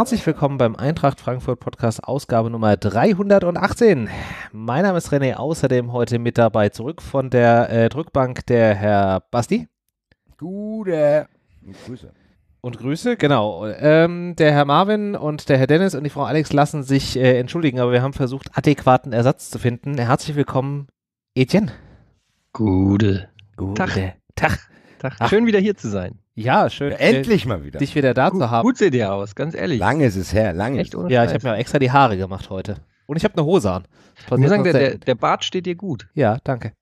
Herzlich willkommen beim Eintracht Frankfurt Podcast Ausgabe Nummer 318. Mein Name ist René, außerdem heute mit dabei zurück von der äh, Drückbank der Herr Basti. Gute. Und Grüße. Und Grüße, genau. Ähm, der Herr Marvin und der Herr Dennis und die Frau Alex lassen sich äh, entschuldigen, aber wir haben versucht, adäquaten Ersatz zu finden. Herzlich willkommen, Etienne. Gute. Gute. Tag. Tag. Tag. Schön wieder hier zu sein. Ja, schön. Ja, endlich mal wieder. Dich wieder da gut, zu haben. Gut seht ihr aus, ganz ehrlich. Lange ist es her, lange. Echt ohne Ja, ich habe mir auch extra die Haare gemacht heute. Und ich habe eine Hose an. Ich muss sagen, der, der, Bart steht dir gut. Ja, danke.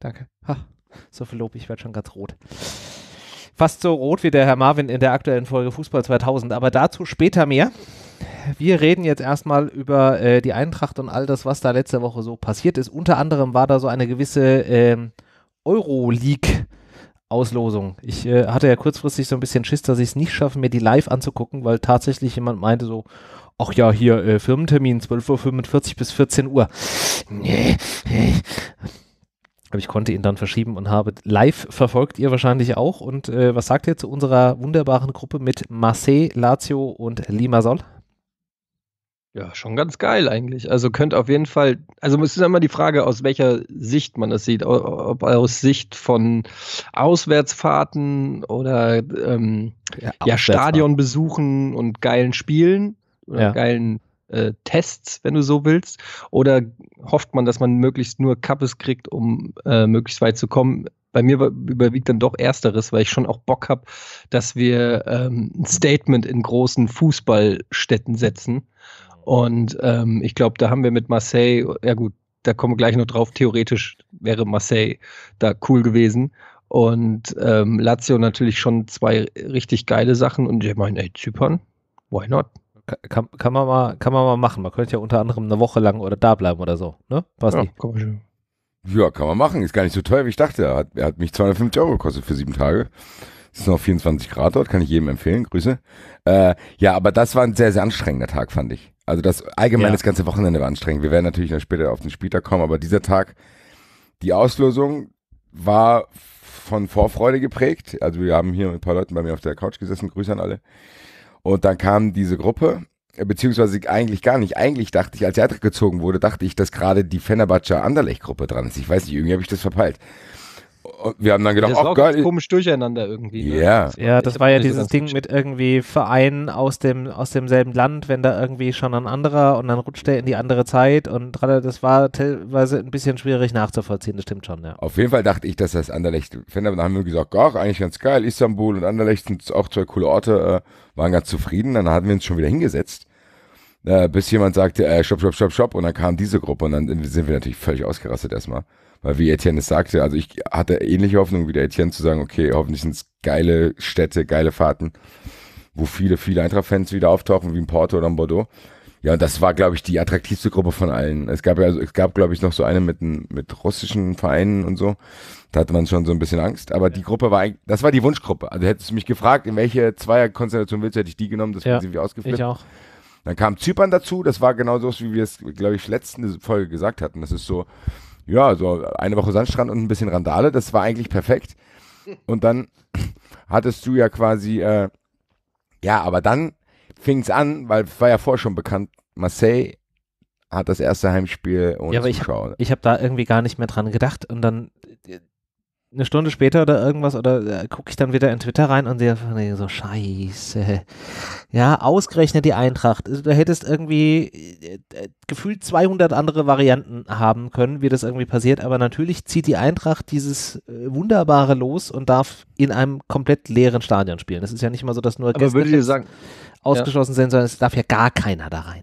Danke. Ha, so viel Lob, ich werde schon ganz rot. Fast so rot wie der Herr Marvin in der aktuellen Folge Fußball 2000, aber dazu später mehr. Wir reden jetzt erstmal über äh, die Eintracht und all das, was da letzte Woche so passiert ist. Unter anderem war da so eine gewisse ähm, Euroleague- Auslosung. Ich äh, hatte ja kurzfristig so ein bisschen Schiss, dass ich es nicht schaffe, mir die live anzugucken, weil tatsächlich jemand meinte so, ach ja, hier äh, Firmentermin 12.45 Uhr bis 14 Uhr. Nee. Aber ich konnte ihn dann verschieben und habe live verfolgt, ihr wahrscheinlich auch. Und äh, was sagt ihr zu unserer wunderbaren Gruppe mit Marseille, Lazio und Limassol? Ja, schon ganz geil eigentlich. Also könnte auf jeden Fall, also es ist immer die Frage, aus welcher Sicht man das sieht. Ob aus Sicht von Auswärtsfahrten oder ähm, ja, ja Stadionbesuchen und geilen Spielen oder ja. geilen äh, Tests, wenn du so willst. Oder hofft man, dass man möglichst nur Kappes kriegt, um äh, möglichst weit zu kommen? bei mir überwiegt dann doch Ersteres, weil ich schon auch Bock habe, dass wir ähm, ein Statement in großen Fußballstätten setzen und ähm, ich glaube, da haben wir mit Marseille, ja gut, da kommen wir gleich noch drauf, theoretisch wäre Marseille da cool gewesen. Und ähm, Lazio natürlich schon zwei richtig geile Sachen. Und ich meine, ey, Zypern, why not? Kann, kann, man mal, kann man mal machen. Man könnte ja unter anderem eine Woche lang oder da bleiben oder so, ne? Passt ja, kann man schon. Ja, kann man machen. Ist gar nicht so teuer, wie ich dachte. Er hat, er hat mich 250 Euro gekostet für sieben Tage. Es ist noch 24 Grad dort, kann ich jedem empfehlen. Grüße. Äh, ja, aber das war ein sehr, sehr anstrengender Tag, fand ich. Also das allgemein ja. das ganze Wochenende war anstrengend. Wir werden natürlich noch später auf den Spieltag kommen, aber dieser Tag, die Auslosung war von Vorfreude geprägt. Also wir haben hier mit ein paar Leuten bei mir auf der Couch gesessen, Grüße an alle. Und dann kam diese Gruppe, beziehungsweise eigentlich gar nicht. Eigentlich dachte ich, als Jadrik gezogen wurde, dachte ich, dass gerade die Fenerbahce Anderlecht-Gruppe dran ist. Ich weiß nicht, irgendwie habe ich das verpeilt wir haben dann gedacht, das oh geil. Komisch durcheinander irgendwie. Ne? Yeah. Ja, das war ja dieses Ding mit irgendwie Vereinen aus, dem, aus demselben Land, wenn da irgendwie schon ein anderer und dann rutscht der in die andere Zeit und das war teilweise ein bisschen schwierig nachzuvollziehen, das stimmt schon, ja. Auf jeden Fall dachte ich, dass das Anderlecht, Fan, dann haben wir gesagt, ach, eigentlich ganz geil, Istanbul und Anderlecht sind auch zwei coole Orte, äh, waren ganz zufrieden, dann hatten wir uns schon wieder hingesetzt. Äh, bis jemand sagte, äh, stopp, stopp, stopp, stopp. Und dann kam diese Gruppe und dann sind wir natürlich völlig ausgerastet erstmal. Weil wie Etienne es sagte, also ich hatte ähnliche Hoffnung wie der Etienne zu sagen, okay, hoffentlich sind es geile Städte, geile Fahrten, wo viele, viele Eintracht-Fans wieder auftauchen, wie in Porto oder in Bordeaux. Ja, und das war, glaube ich, die attraktivste Gruppe von allen. Es gab ja, also, es gab, glaube ich, noch so eine mit, mit russischen Vereinen und so. Da hatte man schon so ein bisschen Angst. Aber ja. die Gruppe war eigentlich, das war die Wunschgruppe. Also hättest du mich gefragt, in welche Zweierkonstellation willst du, hätte ich die genommen, das ja. sind wir ausgeflippt. Ich auch. Dann kam Zypern dazu, das war genau so, wie wir es, glaube ich, letzte Folge gesagt hatten. Das ist so, ja, so eine Woche Sandstrand und ein bisschen Randale, das war eigentlich perfekt. Und dann hattest du ja quasi, äh, ja, aber dann fing es an, weil es war ja vorher schon bekannt, Marseille hat das erste Heimspiel und ja, aber Zuschauer. Ich habe hab da irgendwie gar nicht mehr dran gedacht und dann äh, eine Stunde später oder irgendwas oder äh, gucke ich dann wieder in Twitter rein und sehe so Scheiße. Ja, ausgerechnet die Eintracht. Also, du hättest irgendwie äh, äh gefühlt 200 andere Varianten haben können, wie das irgendwie passiert, aber natürlich zieht die Eintracht dieses äh, wunderbare los und darf in einem komplett leeren Stadion spielen. Das ist ja nicht mal so, dass nur aber Gäste würde ich sagen, ausgeschlossen ja. sind, sondern es darf ja gar keiner da rein.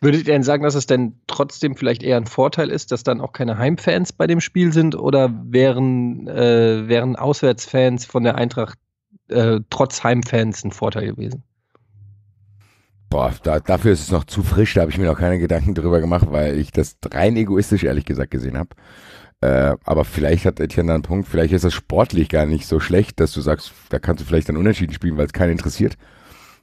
Würdet ihr denn sagen, dass es denn trotzdem vielleicht eher ein Vorteil ist, dass dann auch keine Heimfans bei dem Spiel sind oder wären, äh, wären Auswärtsfans von der Eintracht äh, trotz Heimfans ein Vorteil gewesen? Boah, da, dafür ist es noch zu frisch, da habe ich mir noch keine Gedanken drüber gemacht, weil ich das rein egoistisch ehrlich gesagt gesehen habe. Äh, aber vielleicht hat Etienne da einen Punkt, vielleicht ist das sportlich gar nicht so schlecht, dass du sagst, da kannst du vielleicht dann Unentschieden spielen, weil es keinen interessiert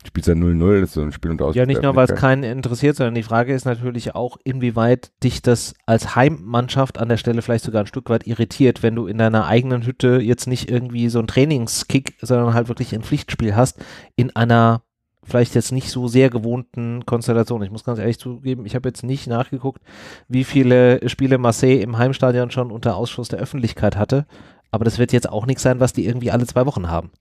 spielst ja 0-0, das ist so ein Spiel und Aus. Ja, nicht nur, weil es keinen interessiert, sondern die Frage ist natürlich auch, inwieweit dich das als Heimmannschaft an der Stelle vielleicht sogar ein Stück weit irritiert, wenn du in deiner eigenen Hütte jetzt nicht irgendwie so einen Trainingskick, sondern halt wirklich ein Pflichtspiel hast, in einer vielleicht jetzt nicht so sehr gewohnten Konstellation. Ich muss ganz ehrlich zugeben, ich habe jetzt nicht nachgeguckt, wie viele Spiele Marseille im Heimstadion schon unter Ausschluss der Öffentlichkeit hatte. Aber das wird jetzt auch nichts sein, was die irgendwie alle zwei Wochen haben.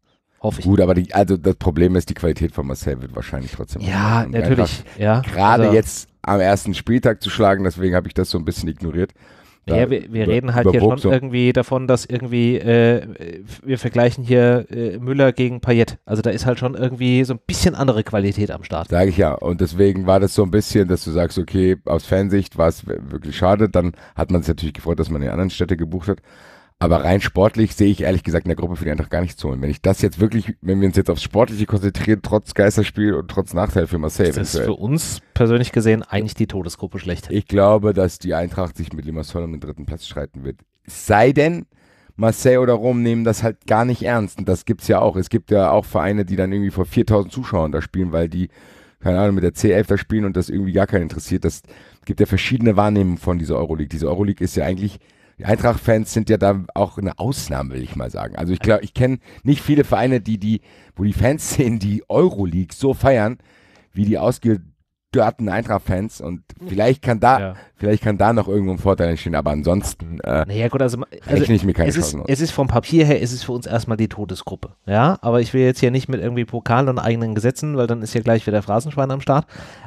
Hoffe ich. Gut, aber die, also das Problem ist, die Qualität von Marcel wird wahrscheinlich trotzdem. Ja, natürlich. Ja, Gerade also, jetzt am ersten Spieltag zu schlagen, deswegen habe ich das so ein bisschen ignoriert. Da ja, wir, wir reden halt hier schon irgendwie davon, dass irgendwie, äh, wir vergleichen hier äh, Müller gegen Payet. Also da ist halt schon irgendwie so ein bisschen andere Qualität am Start. Sage ich ja. Und deswegen war das so ein bisschen, dass du sagst, okay, aus Fansicht war es wirklich schade. Dann hat man es natürlich gefreut, dass man in anderen Städte gebucht hat. Aber rein sportlich sehe ich ehrlich gesagt in der Gruppe für die Eintracht gar nichts zu holen. Wenn ich das jetzt wirklich, wenn wir uns jetzt aufs Sportliche konzentrieren, trotz Geisterspiel und trotz Nachteil für Marseille. Ist das ist für uns persönlich gesehen eigentlich die Todesgruppe schlecht. Ich glaube, dass die Eintracht sich mit Limassol um den dritten Platz streiten wird. Sei denn, Marseille oder Rom nehmen das halt gar nicht ernst. Und das gibt es ja auch. Es gibt ja auch Vereine, die dann irgendwie vor 4000 Zuschauern da spielen, weil die, keine Ahnung, mit der C11 da spielen und das irgendwie gar keinen interessiert. Das gibt ja verschiedene Wahrnehmungen von dieser Euroleague. Diese Euroleague ist ja eigentlich die Eintracht-Fans sind ja da auch eine Ausnahme, will ich mal sagen. Also ich glaube, ich kenne nicht viele Vereine, die, die, wo die Fans sehen, die Euroleague so feiern, wie die ausgedörrten Eintracht-Fans. Und vielleicht kann da, ja. vielleicht kann da noch irgendwo ein Vorteil entstehen, aber ansonsten äh, naja, gut, also, also rechne ich mir keine es Chancen ist, Es ist vom Papier her, es ist für uns erstmal die Todesgruppe. Ja, aber ich will jetzt hier nicht mit irgendwie Pokalen und eigenen Gesetzen, weil dann ist ja gleich wieder Phrasenschwein am Start.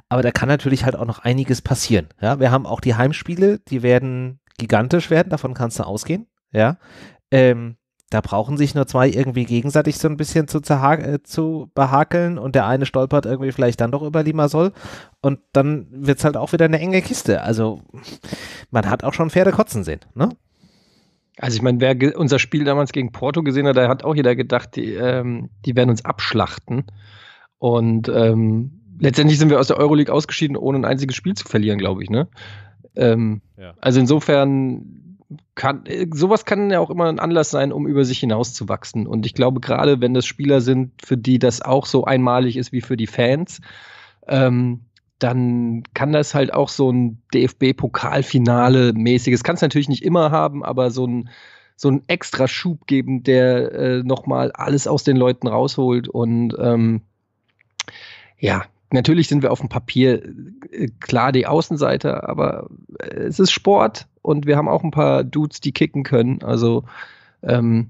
Aber da kann natürlich halt auch noch einiges passieren. Ja, wir haben auch die Heimspiele, die werden gigantisch werden, davon kannst du ausgehen, ja. Ähm, da brauchen sich nur zwei irgendwie gegenseitig so ein bisschen zu, äh, zu behakeln und der eine stolpert irgendwie vielleicht dann doch über Limassol und dann wird es halt auch wieder eine enge Kiste. Also man hat auch schon Pferde kotzen sehen, ne? Also ich meine, wer unser Spiel damals gegen Porto gesehen hat, da hat auch jeder gedacht, die, ähm, die werden uns abschlachten. Und ähm, letztendlich sind wir aus der Euroleague ausgeschieden, ohne ein einziges Spiel zu verlieren, glaube ich, ne? Ähm, ja. Also insofern kann äh, sowas kann ja auch immer ein Anlass sein, um über sich hinauszuwachsen. Und ich glaube, gerade wenn das Spieler sind, für die das auch so einmalig ist wie für die Fans, ähm, dann kann das halt auch so ein DFB-Pokalfinale mäßiges, kann es natürlich nicht immer haben, aber so ein so einen extra Schub geben, der äh, nochmal alles aus den Leuten rausholt. Und ähm, ja, natürlich sind wir auf dem Papier äh, klar die Außenseiter, aber äh, es ist Sport und wir haben auch ein paar Dudes, die kicken können. Also ähm,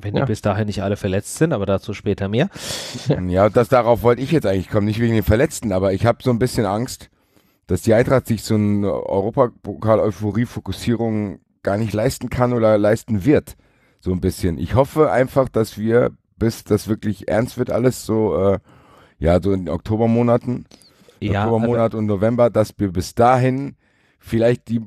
wenn ja. bis dahin nicht alle verletzt sind, aber dazu später mehr. Ja, das darauf wollte ich jetzt eigentlich kommen, nicht wegen den Verletzten, aber ich habe so ein bisschen Angst, dass die Eintracht sich so eine Europapokal-Euphorie-Fokussierung gar nicht leisten kann oder leisten wird. So ein bisschen. Ich hoffe einfach, dass wir, bis das wirklich ernst wird, alles so äh, ja, so in den Oktobermonaten, ja, Oktobermonat also und November, dass wir bis dahin vielleicht die,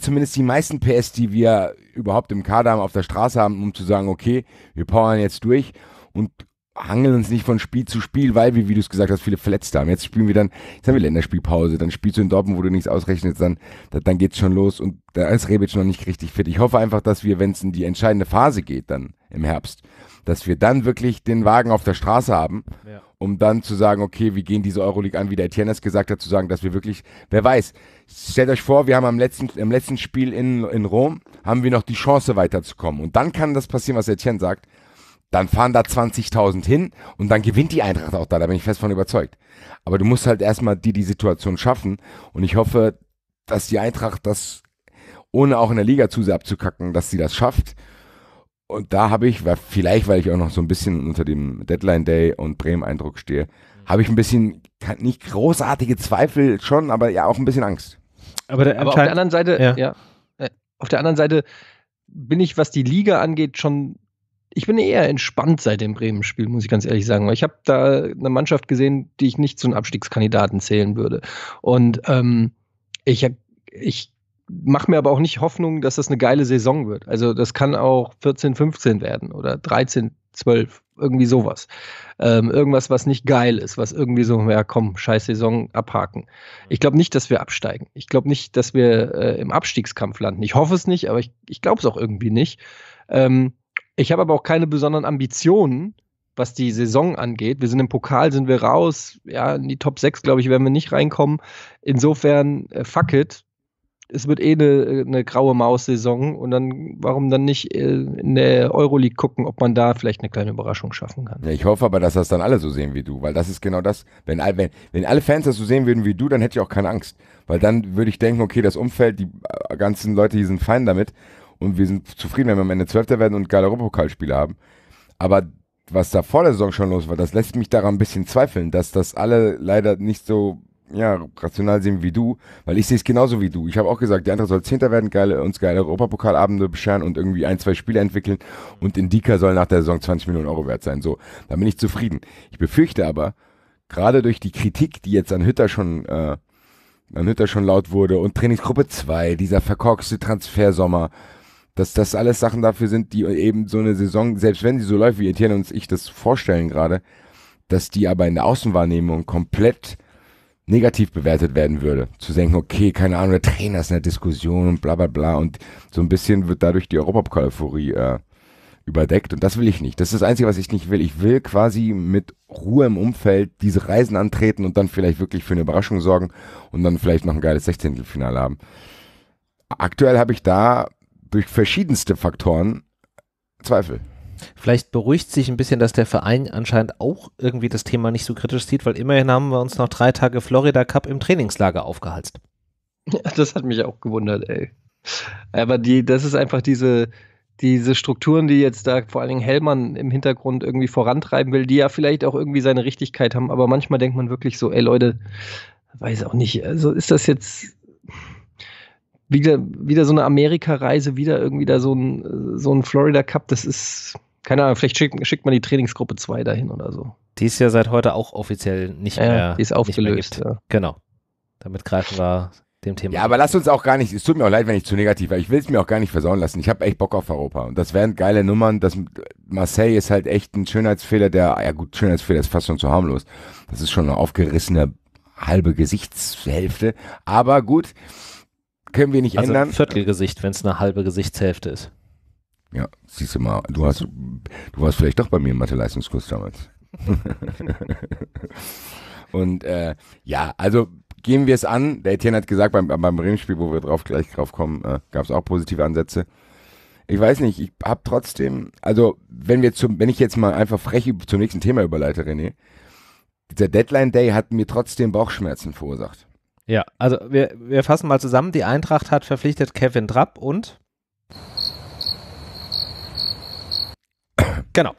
zumindest die meisten PS, die wir überhaupt im Kader haben, auf der Straße haben, um zu sagen, okay, wir powern jetzt durch und hangeln uns nicht von Spiel zu Spiel, weil wir, wie du es gesagt hast, viele Verletzte haben. Jetzt spielen wir dann, jetzt haben wir Länderspielpause, dann spielst du in Dortmund, wo du nichts ausrechnest, dann, dann geht's schon los und da ist Rebic noch nicht richtig fit. Ich hoffe einfach, dass wir, wenn es in die entscheidende Phase geht, dann im Herbst, dass wir dann wirklich den Wagen auf der Straße haben, ja. um dann zu sagen, okay, wir gehen diese Euroleague an, wie der Etienne es gesagt hat, zu sagen, dass wir wirklich, wer weiß, stellt euch vor, wir haben am letzten, im letzten Spiel in, in Rom, haben wir noch die Chance weiterzukommen. Und dann kann das passieren, was Etienne sagt. Dann fahren da 20.000 hin und dann gewinnt die Eintracht auch da, da bin ich fest von überzeugt. Aber du musst halt erstmal dir die Situation schaffen und ich hoffe, dass die Eintracht das, ohne auch in der Liga zu sehr abzukacken, dass sie das schafft und da habe ich, vielleicht weil ich auch noch so ein bisschen unter dem Deadline Day und Bremen-Eindruck stehe, habe ich ein bisschen, nicht großartige Zweifel schon, aber ja auch ein bisschen Angst. Aber, der aber auf der anderen Seite, ja. ja äh, auf der anderen Seite bin ich, was die Liga angeht, schon ich bin eher entspannt seit dem Bremen-Spiel, muss ich ganz ehrlich sagen. Weil ich habe da eine Mannschaft gesehen, die ich nicht zu einem Abstiegskandidaten zählen würde. Und ähm, ich, ich mache mir aber auch nicht Hoffnung, dass das eine geile Saison wird. Also das kann auch 14, 15 werden oder 13, 12, irgendwie sowas. Ähm, irgendwas, was nicht geil ist, was irgendwie so, ja komm, scheiß Saison abhaken. Ich glaube nicht, dass wir absteigen. Ich glaube nicht, dass wir äh, im Abstiegskampf landen. Ich hoffe es nicht, aber ich, ich glaube es auch irgendwie nicht. Ähm, ich habe aber auch keine besonderen Ambitionen, was die Saison angeht. Wir sind im Pokal, sind wir raus. Ja, in die Top 6, glaube ich, werden wir nicht reinkommen. Insofern, äh, fuck it es wird eh eine, eine graue Maus-Saison und dann, warum dann nicht äh, in der Euroleague gucken, ob man da vielleicht eine kleine Überraschung schaffen kann. Ja, ich hoffe aber, dass das dann alle so sehen wie du, weil das ist genau das. Wenn, wenn, wenn alle Fans das so sehen würden wie du, dann hätte ich auch keine Angst. Weil dann würde ich denken, okay, das Umfeld, die äh, ganzen Leute, die sind fein damit und wir sind zufrieden, wenn wir am Ende Zwölfter werden und geile Europapokalspiele haben. Aber was da vor der Saison schon los war, das lässt mich daran ein bisschen zweifeln, dass das alle leider nicht so ja, rational sehen wie du, weil ich sehe es genauso wie du. Ich habe auch gesagt, die Eintracht soll Zehnter werden, geile, uns geile Europapokalabende bescheren und irgendwie ein, zwei Spiele entwickeln und Indika soll nach der Saison 20 Millionen Euro wert sein. So, da bin ich zufrieden. Ich befürchte aber, gerade durch die Kritik, die jetzt an Hütter schon, äh, an Hütter schon laut wurde und Trainingsgruppe 2, dieser verkorkste Transfersommer, dass das alles Sachen dafür sind, die eben so eine Saison, selbst wenn sie so läuft, wie Etienne und ich das vorstellen gerade, dass die aber in der Außenwahrnehmung komplett negativ bewertet werden würde. Zu denken, okay, keine Ahnung, der Trainer ist in der Diskussion und bla bla bla. Und so ein bisschen wird dadurch die Europapokal-Euphorie äh, überdeckt. Und das will ich nicht. Das ist das Einzige, was ich nicht will. Ich will quasi mit Ruhe im Umfeld diese Reisen antreten und dann vielleicht wirklich für eine Überraschung sorgen und dann vielleicht noch ein geiles 16. Finale haben. Aktuell habe ich da durch verschiedenste Faktoren Zweifel. Vielleicht beruhigt sich ein bisschen, dass der Verein anscheinend auch irgendwie das Thema nicht so kritisch sieht, weil immerhin haben wir uns noch drei Tage Florida Cup im Trainingslager aufgehalst. Ja, das hat mich auch gewundert, ey. Aber die, das ist einfach diese, diese Strukturen, die jetzt da vor allen Dingen Hellmann im Hintergrund irgendwie vorantreiben will, die ja vielleicht auch irgendwie seine Richtigkeit haben, aber manchmal denkt man wirklich so, ey Leute, weiß auch nicht, also ist das jetzt wieder, wieder so eine Amerika-Reise, wieder irgendwie da so ein, so ein Florida Cup, das ist, keine Ahnung, vielleicht schick, schickt man die Trainingsgruppe 2 dahin oder so. Die ist ja seit heute auch offiziell nicht ja, mehr. Die ist aufgelöst. Ja. Genau. Damit greifen wir dem Thema. Ja, aber lass uns auch gar nicht, es tut mir auch leid, wenn ich zu negativ war. Ich will es mir auch gar nicht versauen lassen. Ich habe echt Bock auf Europa. Und das wären geile Nummern. Das, Marseille ist halt echt ein Schönheitsfehler, der, ja gut, Schönheitsfehler ist fast schon zu harmlos. Das ist schon eine aufgerissene halbe Gesichtshälfte. Aber gut, können wir nicht also ändern. Viertelgesicht, wenn es eine halbe Gesichtshälfte ist. Ja, siehst du mal, du hast, du warst vielleicht doch bei mir im Mathe-Leistungskurs damals. und äh, ja, also gehen wir es an. Der Etienne hat gesagt, beim, beim Bremen-Spiel, wo wir drauf gleich drauf kommen, äh, gab es auch positive Ansätze. Ich weiß nicht, ich habe trotzdem, also wenn wir zum, wenn ich jetzt mal einfach frech zum nächsten Thema überleite, René, der Deadline Day hat mir trotzdem Bauchschmerzen verursacht. Ja, also wir, wir fassen mal zusammen. Die Eintracht hat verpflichtet Kevin Trapp und Genau.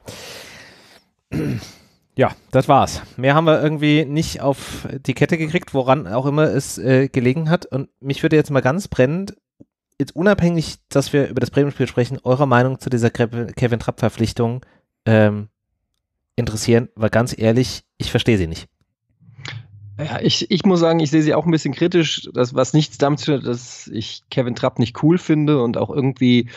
Ja, das war's. Mehr haben wir irgendwie nicht auf die Kette gekriegt, woran auch immer es äh, gelegen hat. Und mich würde jetzt mal ganz brennend, jetzt unabhängig, dass wir über das Bremen-Spiel sprechen, eure Meinung zu dieser Kevin Trapp-Verpflichtung ähm, interessieren, weil ganz ehrlich, ich verstehe sie nicht. Ja, ich, ich muss sagen, ich sehe sie auch ein bisschen kritisch, das, was nichts damit zu tun hat, dass ich Kevin Trapp nicht cool finde und auch irgendwie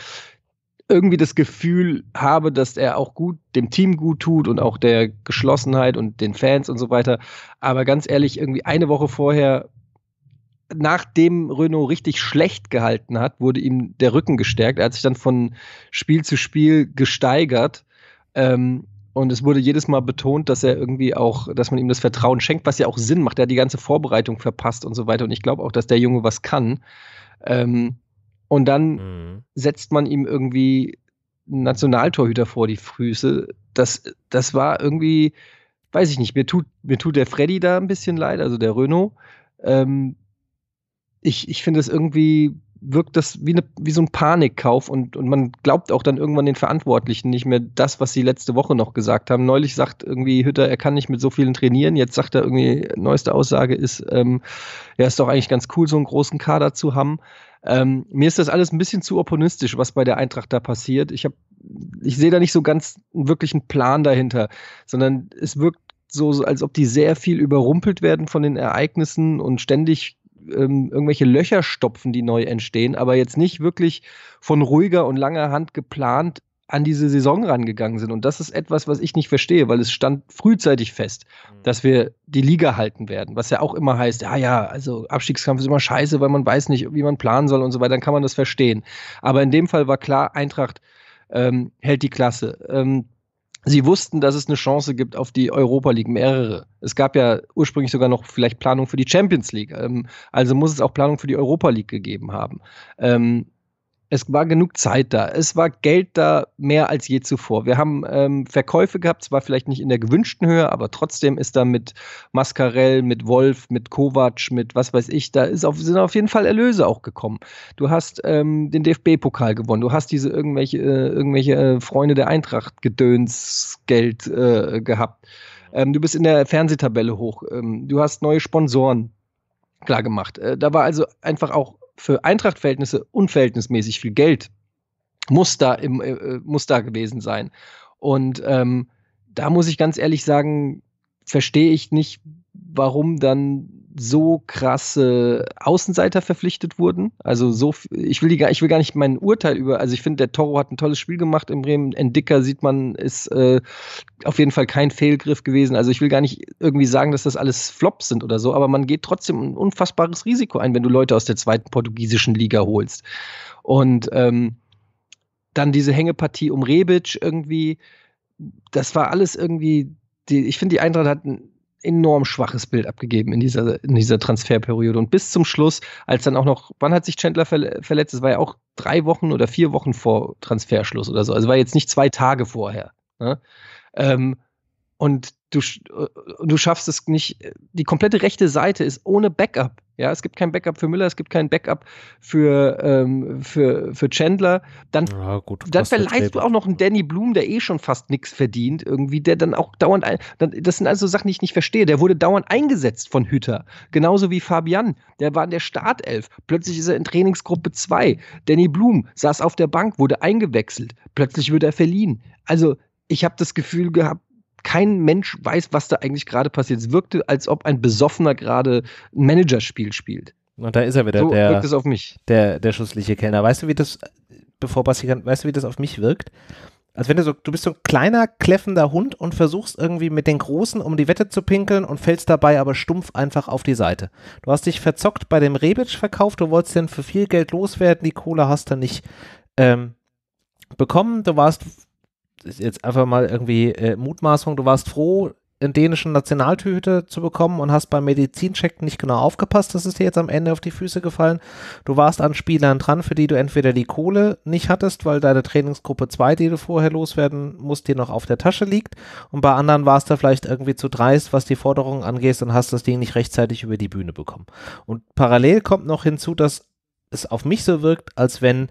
irgendwie das Gefühl habe, dass er auch gut dem Team gut tut und auch der Geschlossenheit und den Fans und so weiter. Aber ganz ehrlich, irgendwie eine Woche vorher, nachdem Renault richtig schlecht gehalten hat, wurde ihm der Rücken gestärkt. Er hat sich dann von Spiel zu Spiel gesteigert. Ähm, und es wurde jedes Mal betont, dass er irgendwie auch, dass man ihm das Vertrauen schenkt, was ja auch Sinn macht. Er hat die ganze Vorbereitung verpasst und so weiter. Und ich glaube auch, dass der Junge was kann. Ähm, und dann mhm. setzt man ihm irgendwie einen Nationaltorhüter vor die Füße. Das, das war irgendwie, weiß ich nicht, mir tut, mir tut der Freddy da ein bisschen leid, also der Renault. Ähm, ich ich finde es irgendwie, wirkt das wie, eine, wie so ein Panikkauf und, und man glaubt auch dann irgendwann den Verantwortlichen nicht mehr das, was sie letzte Woche noch gesagt haben. Neulich sagt irgendwie Hütter, er kann nicht mit so vielen trainieren. Jetzt sagt er irgendwie, neueste Aussage ist, ähm, ja, ist doch eigentlich ganz cool, so einen großen Kader zu haben. Ähm, mir ist das alles ein bisschen zu opportunistisch, was bei der Eintracht da passiert. Ich habe, ich sehe da nicht so ganz einen wirklichen Plan dahinter, sondern es wirkt so, als ob die sehr viel überrumpelt werden von den Ereignissen und ständig ähm, irgendwelche Löcher stopfen, die neu entstehen, aber jetzt nicht wirklich von ruhiger und langer Hand geplant an diese Saison rangegangen sind. Und das ist etwas, was ich nicht verstehe, weil es stand frühzeitig fest, mhm. dass wir die Liga halten werden. Was ja auch immer heißt, ja, ja, also Abstiegskampf ist immer scheiße, weil man weiß nicht, wie man planen soll und so weiter, dann kann man das verstehen. Aber in dem Fall war klar, Eintracht ähm, hält die Klasse. Ähm, sie wussten, dass es eine Chance gibt auf die Europa League, mehrere. Es gab ja ursprünglich sogar noch vielleicht Planung für die Champions League. Ähm, also muss es auch Planung für die Europa League gegeben haben. Ähm, es war genug Zeit da. Es war Geld da, mehr als je zuvor. Wir haben ähm, Verkäufe gehabt, zwar vielleicht nicht in der gewünschten Höhe, aber trotzdem ist da mit Mascarell, mit Wolf, mit Kovac, mit was weiß ich, da auf, sind auf jeden Fall Erlöse auch gekommen. Du hast ähm, den DFB-Pokal gewonnen. Du hast diese irgendwelche, äh, irgendwelche äh, Freunde der Eintracht Gedönsgeld äh, gehabt. Ähm, du bist in der Fernsehtabelle hoch. Ähm, du hast neue Sponsoren klar gemacht. Äh, da war also einfach auch für Eintrachtverhältnisse unverhältnismäßig viel Geld muss da, im, äh, äh, muss da gewesen sein. Und ähm, da muss ich ganz ehrlich sagen, verstehe ich nicht, warum dann so krasse Außenseiter verpflichtet wurden. Also so, ich will, die, ich will gar nicht mein Urteil über, also ich finde, der Toro hat ein tolles Spiel gemacht im Bremen. Endicker sieht man, ist äh, auf jeden Fall kein Fehlgriff gewesen. Also ich will gar nicht irgendwie sagen, dass das alles Flops sind oder so, aber man geht trotzdem ein unfassbares Risiko ein, wenn du Leute aus der zweiten portugiesischen Liga holst. Und ähm, dann diese Hängepartie um Rebic irgendwie, das war alles irgendwie, die, ich finde, die Eintracht hat ein enorm schwaches Bild abgegeben in dieser, in dieser Transferperiode. Und bis zum Schluss, als dann auch noch, wann hat sich Chandler verletzt? Es war ja auch drei Wochen oder vier Wochen vor Transferschluss oder so. Also war jetzt nicht zwei Tage vorher. Ne? Ähm, und du, äh, du schaffst es nicht, äh, die komplette rechte Seite ist ohne Backup. Ja, es gibt kein Backup für Müller, es gibt kein Backup für, ähm, für, für Chandler. Dann, ja, gut, dann verleihst du auch noch einen Danny Blum, der eh schon fast nichts verdient, irgendwie, der dann auch dauernd ein, Das sind also Sachen, die ich nicht verstehe. Der wurde dauernd eingesetzt von Hütter. Genauso wie Fabian. Der war in der Startelf. Plötzlich ist er in Trainingsgruppe 2. Danny Blum saß auf der Bank, wurde eingewechselt. Plötzlich wird er verliehen. Also, ich habe das Gefühl gehabt, kein Mensch weiß, was da eigentlich gerade passiert. Es wirkte, als ob ein Besoffener gerade ein Managerspiel spielt. Und da ist er wieder, so der, wirkt es auf mich. Der, der schussliche Kellner. Weißt du, wie das, bevor Basti weißt du, wie das auf mich wirkt? Als wenn du so, du bist so ein kleiner, kläffender Hund und versuchst irgendwie mit den Großen um die Wette zu pinkeln und fällst dabei aber stumpf einfach auf die Seite. Du hast dich verzockt bei dem rebic verkauft, du wolltest den für viel Geld loswerden, die Kohle hast du nicht ähm, bekommen, du warst jetzt einfach mal irgendwie äh, Mutmaßung, du warst froh, einen dänischen Nationaltüte zu bekommen und hast beim Medizincheck nicht genau aufgepasst, das ist dir jetzt am Ende auf die Füße gefallen. Du warst an Spielern dran, für die du entweder die Kohle nicht hattest, weil deine Trainingsgruppe 2, die du vorher loswerden musst, dir noch auf der Tasche liegt und bei anderen warst du vielleicht irgendwie zu dreist, was die Forderungen angeht und hast das Ding nicht rechtzeitig über die Bühne bekommen. Und parallel kommt noch hinzu, dass es auf mich so wirkt, als wenn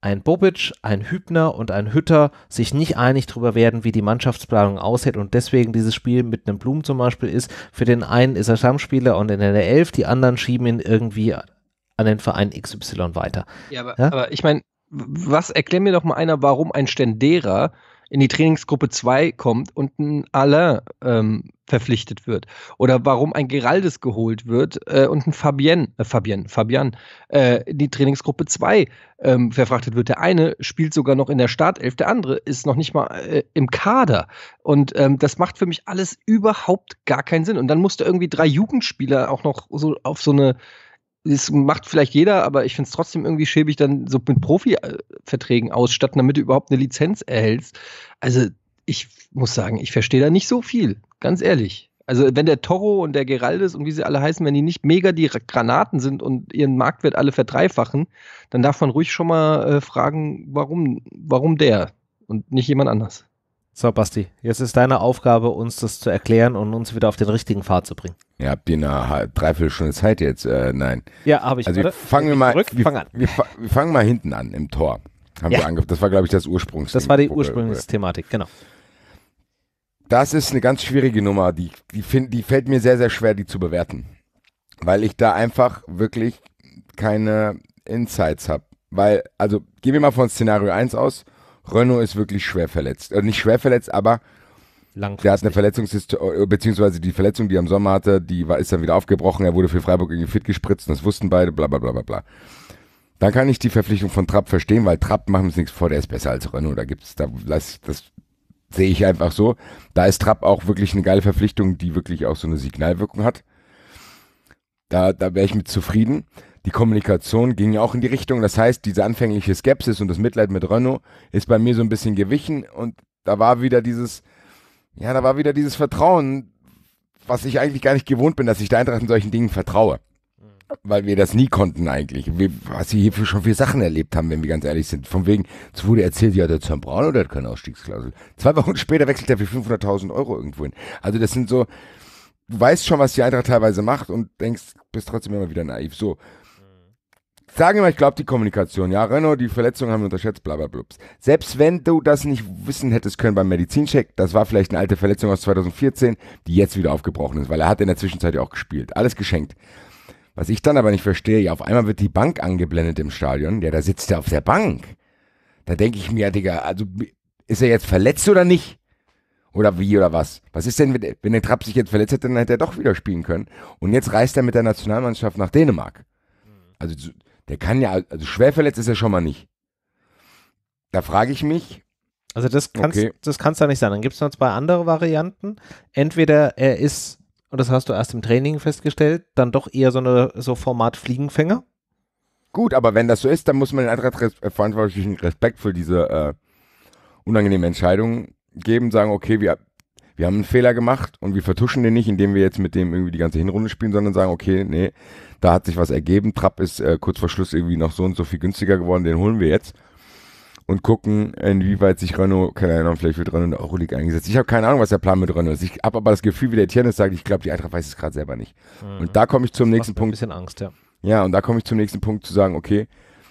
ein Bobic, ein Hübner und ein Hütter sich nicht einig darüber werden, wie die Mannschaftsplanung aussieht und deswegen dieses Spiel mit einem Blumen zum Beispiel ist. Für den einen ist er Stammspieler und in der Elf, die anderen schieben ihn irgendwie an den Verein XY weiter. Ja, aber, ja? aber ich meine, was erklär mir doch mal einer, warum ein Stendera in die Trainingsgruppe 2 kommt und ein Alain ähm, verpflichtet wird. Oder warum ein Geraldes geholt wird äh, und ein Fabien, äh, Fabien, Fabian, äh, in die Trainingsgruppe 2 ähm, verfrachtet wird. Der eine spielt sogar noch in der Startelf, der andere ist noch nicht mal äh, im Kader. Und ähm, das macht für mich alles überhaupt gar keinen Sinn. Und dann musste irgendwie drei Jugendspieler auch noch so auf so eine das macht vielleicht jeder, aber ich finde es trotzdem irgendwie schäbig, dann so mit Profi-Verträgen ausstatten, damit du überhaupt eine Lizenz erhältst. Also ich muss sagen, ich verstehe da nicht so viel, ganz ehrlich. Also wenn der Toro und der Geraldes und wie sie alle heißen, wenn die nicht mega die Granaten sind und ihren Marktwert alle verdreifachen, dann darf man ruhig schon mal äh, fragen, warum, warum der und nicht jemand anders. So, Basti, jetzt ist deine Aufgabe, uns das zu erklären und uns wieder auf den richtigen Pfad zu bringen. Ihr habt hier eine Dreiviertelstunde Zeit jetzt. Äh, nein. Ja, habe ich. Also wir fangen wir mal, zurück, wir, fang an. Wir, wir, fangen mal hinten an im Tor. Haben ja. wir angegriffen. Das war, glaube ich, das Ursprungs. Das war die Ursprungsthematik, genau. Das ist eine ganz schwierige Nummer. Die, die, find, die fällt mir sehr, sehr schwer, die zu bewerten. Weil ich da einfach wirklich keine Insights habe. Weil, also gehen wir mal von Szenario 1 aus. Renault ist wirklich schwer verletzt. Äh, nicht schwer verletzt, aber der hat eine Verletzungshistorie, äh, beziehungsweise die Verletzung, die er im Sommer hatte, die war, ist dann wieder aufgebrochen. Er wurde für Freiburg irgendwie fit gespritzt und das wussten beide, bla bla bla bla bla. Dann kann ich die Verpflichtung von Trapp verstehen, weil Trapp machen uns nichts vor, der ist besser als Renault. Da gibt's, da lass, das sehe ich einfach so. Da ist Trapp auch wirklich eine geile Verpflichtung, die wirklich auch so eine Signalwirkung hat. Da, da wäre ich mit zufrieden die Kommunikation ging ja auch in die Richtung. Das heißt, diese anfängliche Skepsis und das Mitleid mit Renault ist bei mir so ein bisschen gewichen und da war wieder dieses, ja, da war wieder dieses Vertrauen, was ich eigentlich gar nicht gewohnt bin, dass ich der Eintracht in solchen Dingen vertraue. Mhm. Weil wir das nie konnten eigentlich. Wir, was sie hier schon für Sachen erlebt haben, wenn wir ganz ehrlich sind. Von wegen, es wurde erzählt, ja, der Sam Braun oder hat keine Ausstiegsklausel. Zwei Wochen später wechselt er für 500.000 Euro irgendwo hin. Also das sind so, du weißt schon, was die Eintracht teilweise macht und denkst, bist trotzdem immer wieder naiv. So, sagen immer, ich glaube die Kommunikation. Ja, Renault, die Verletzungen haben wir unterschätzt, bla Selbst wenn du das nicht wissen hättest können beim Medizincheck, das war vielleicht eine alte Verletzung aus 2014, die jetzt wieder aufgebrochen ist, weil er hat in der Zwischenzeit ja auch gespielt. Alles geschenkt. Was ich dann aber nicht verstehe, ja, auf einmal wird die Bank angeblendet im Stadion. Ja, da sitzt er auf der Bank. Da denke ich mir, ja, Digga, also ist er jetzt verletzt oder nicht? Oder wie oder was? Was ist denn, wenn der Trapp sich jetzt verletzt hätte, dann hätte er doch wieder spielen können. Und jetzt reist er mit der Nationalmannschaft nach Dänemark. Also der kann ja, also schwer verletzt ist er schon mal nicht. Da frage ich mich. Also das kannst okay. da nicht sein. Dann gibt es noch zwei andere Varianten. Entweder er ist, und das hast du erst im Training festgestellt, dann doch eher so eine so Format Fliegenfänger. Gut, aber wenn das so ist, dann muss man den Eintracht-Verantwortlichen äh, Respekt für diese äh, unangenehme Entscheidung geben, sagen, okay, wir wir haben einen Fehler gemacht und wir vertuschen den nicht, indem wir jetzt mit dem irgendwie die ganze Hinrunde spielen, sondern sagen, okay, nee, da hat sich was ergeben. Trapp ist äh, kurz vor Schluss irgendwie noch so und so viel günstiger geworden, den holen wir jetzt. Und gucken, inwieweit sich Renault, keine Ahnung, vielleicht wird Renault in der Euroleague eingesetzt. Ich habe keine Ahnung, was der Plan mit Renault ist. Ich habe aber das Gefühl, wie der Tiernis sagt, ich glaube, die Eintracht weiß es gerade selber nicht. Mhm. Und da komme ich zum das nächsten Punkt. Ein bisschen Angst, ja. Ja, und da komme ich zum nächsten Punkt zu sagen, okay,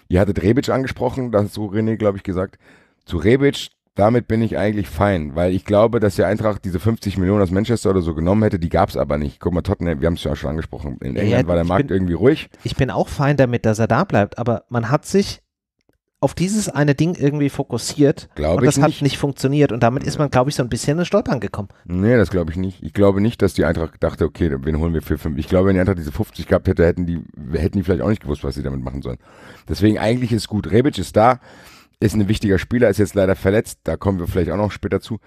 ihr hattet Rebic angesprochen, das hat so René, glaube ich, gesagt. Zu Rebic, damit bin ich eigentlich fein, weil ich glaube, dass der Eintracht diese 50 Millionen aus Manchester oder so genommen hätte, die gab es aber nicht. Guck mal, Tottenham, wir haben es ja schon angesprochen, in England ja, war der Markt bin, irgendwie ruhig. Ich bin auch fein damit, dass er da bleibt, aber man hat sich auf dieses eine Ding irgendwie fokussiert glaube und das hat nicht. funktioniert und damit ist man, glaube ich, so ein bisschen in den Stolpern gekommen. Nee, das glaube ich nicht. Ich glaube nicht, dass die Eintracht dachte, okay, wen holen wir für fünf. Ich glaube, wenn die Eintracht diese 50 gehabt hätte, hätten die, hätten die vielleicht auch nicht gewusst, was sie damit machen sollen. Deswegen eigentlich ist gut, Rebic ist da, ist ein wichtiger Spieler, ist jetzt leider verletzt, da kommen wir vielleicht auch noch später zu.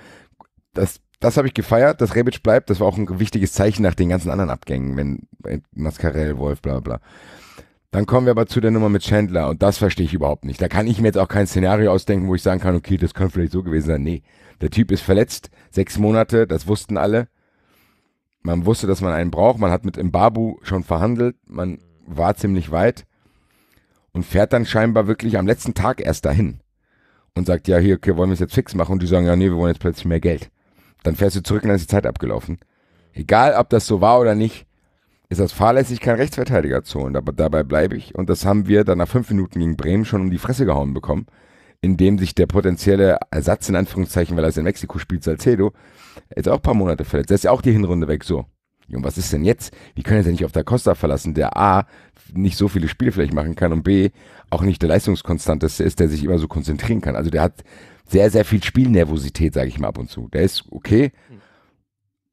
Das, das habe ich gefeiert, dass Rebic bleibt, das war auch ein wichtiges Zeichen nach den ganzen anderen Abgängen, wenn äh, Mascarell, Wolf, bla bla. Dann kommen wir aber zu der Nummer mit Chandler und das verstehe ich überhaupt nicht. Da kann ich mir jetzt auch kein Szenario ausdenken, wo ich sagen kann, okay, das könnte vielleicht so gewesen sein. Nee, der Typ ist verletzt, sechs Monate, das wussten alle. Man wusste, dass man einen braucht, man hat mit Mbabu schon verhandelt, man war ziemlich weit und fährt dann scheinbar wirklich am letzten Tag erst dahin und sagt, ja, hier, okay, wollen wir es jetzt fix machen? Und die sagen, ja, nee, wir wollen jetzt plötzlich mehr Geld. Dann fährst du zurück und dann ist die Zeit abgelaufen. Egal, ob das so war oder nicht, ist das fahrlässig, keinen Rechtsverteidiger zu holen. Aber dabei bleibe ich. Und das haben wir dann nach fünf Minuten gegen Bremen schon um die Fresse gehauen bekommen, indem sich der potenzielle Ersatz, in Anführungszeichen, weil er in Mexiko spielt, Salcedo, jetzt auch ein paar Monate verletzt. Der ist ja auch die Hinrunde weg so. Junge, was ist denn jetzt? Wie können wir denn nicht auf der Costa verlassen, der A, nicht so viele Spiele vielleicht machen kann und B, auch nicht der leistungskonstanteste ist, der sich immer so konzentrieren kann. Also der hat sehr, sehr viel Spielnervosität, sage ich mal ab und zu. Der ist okay,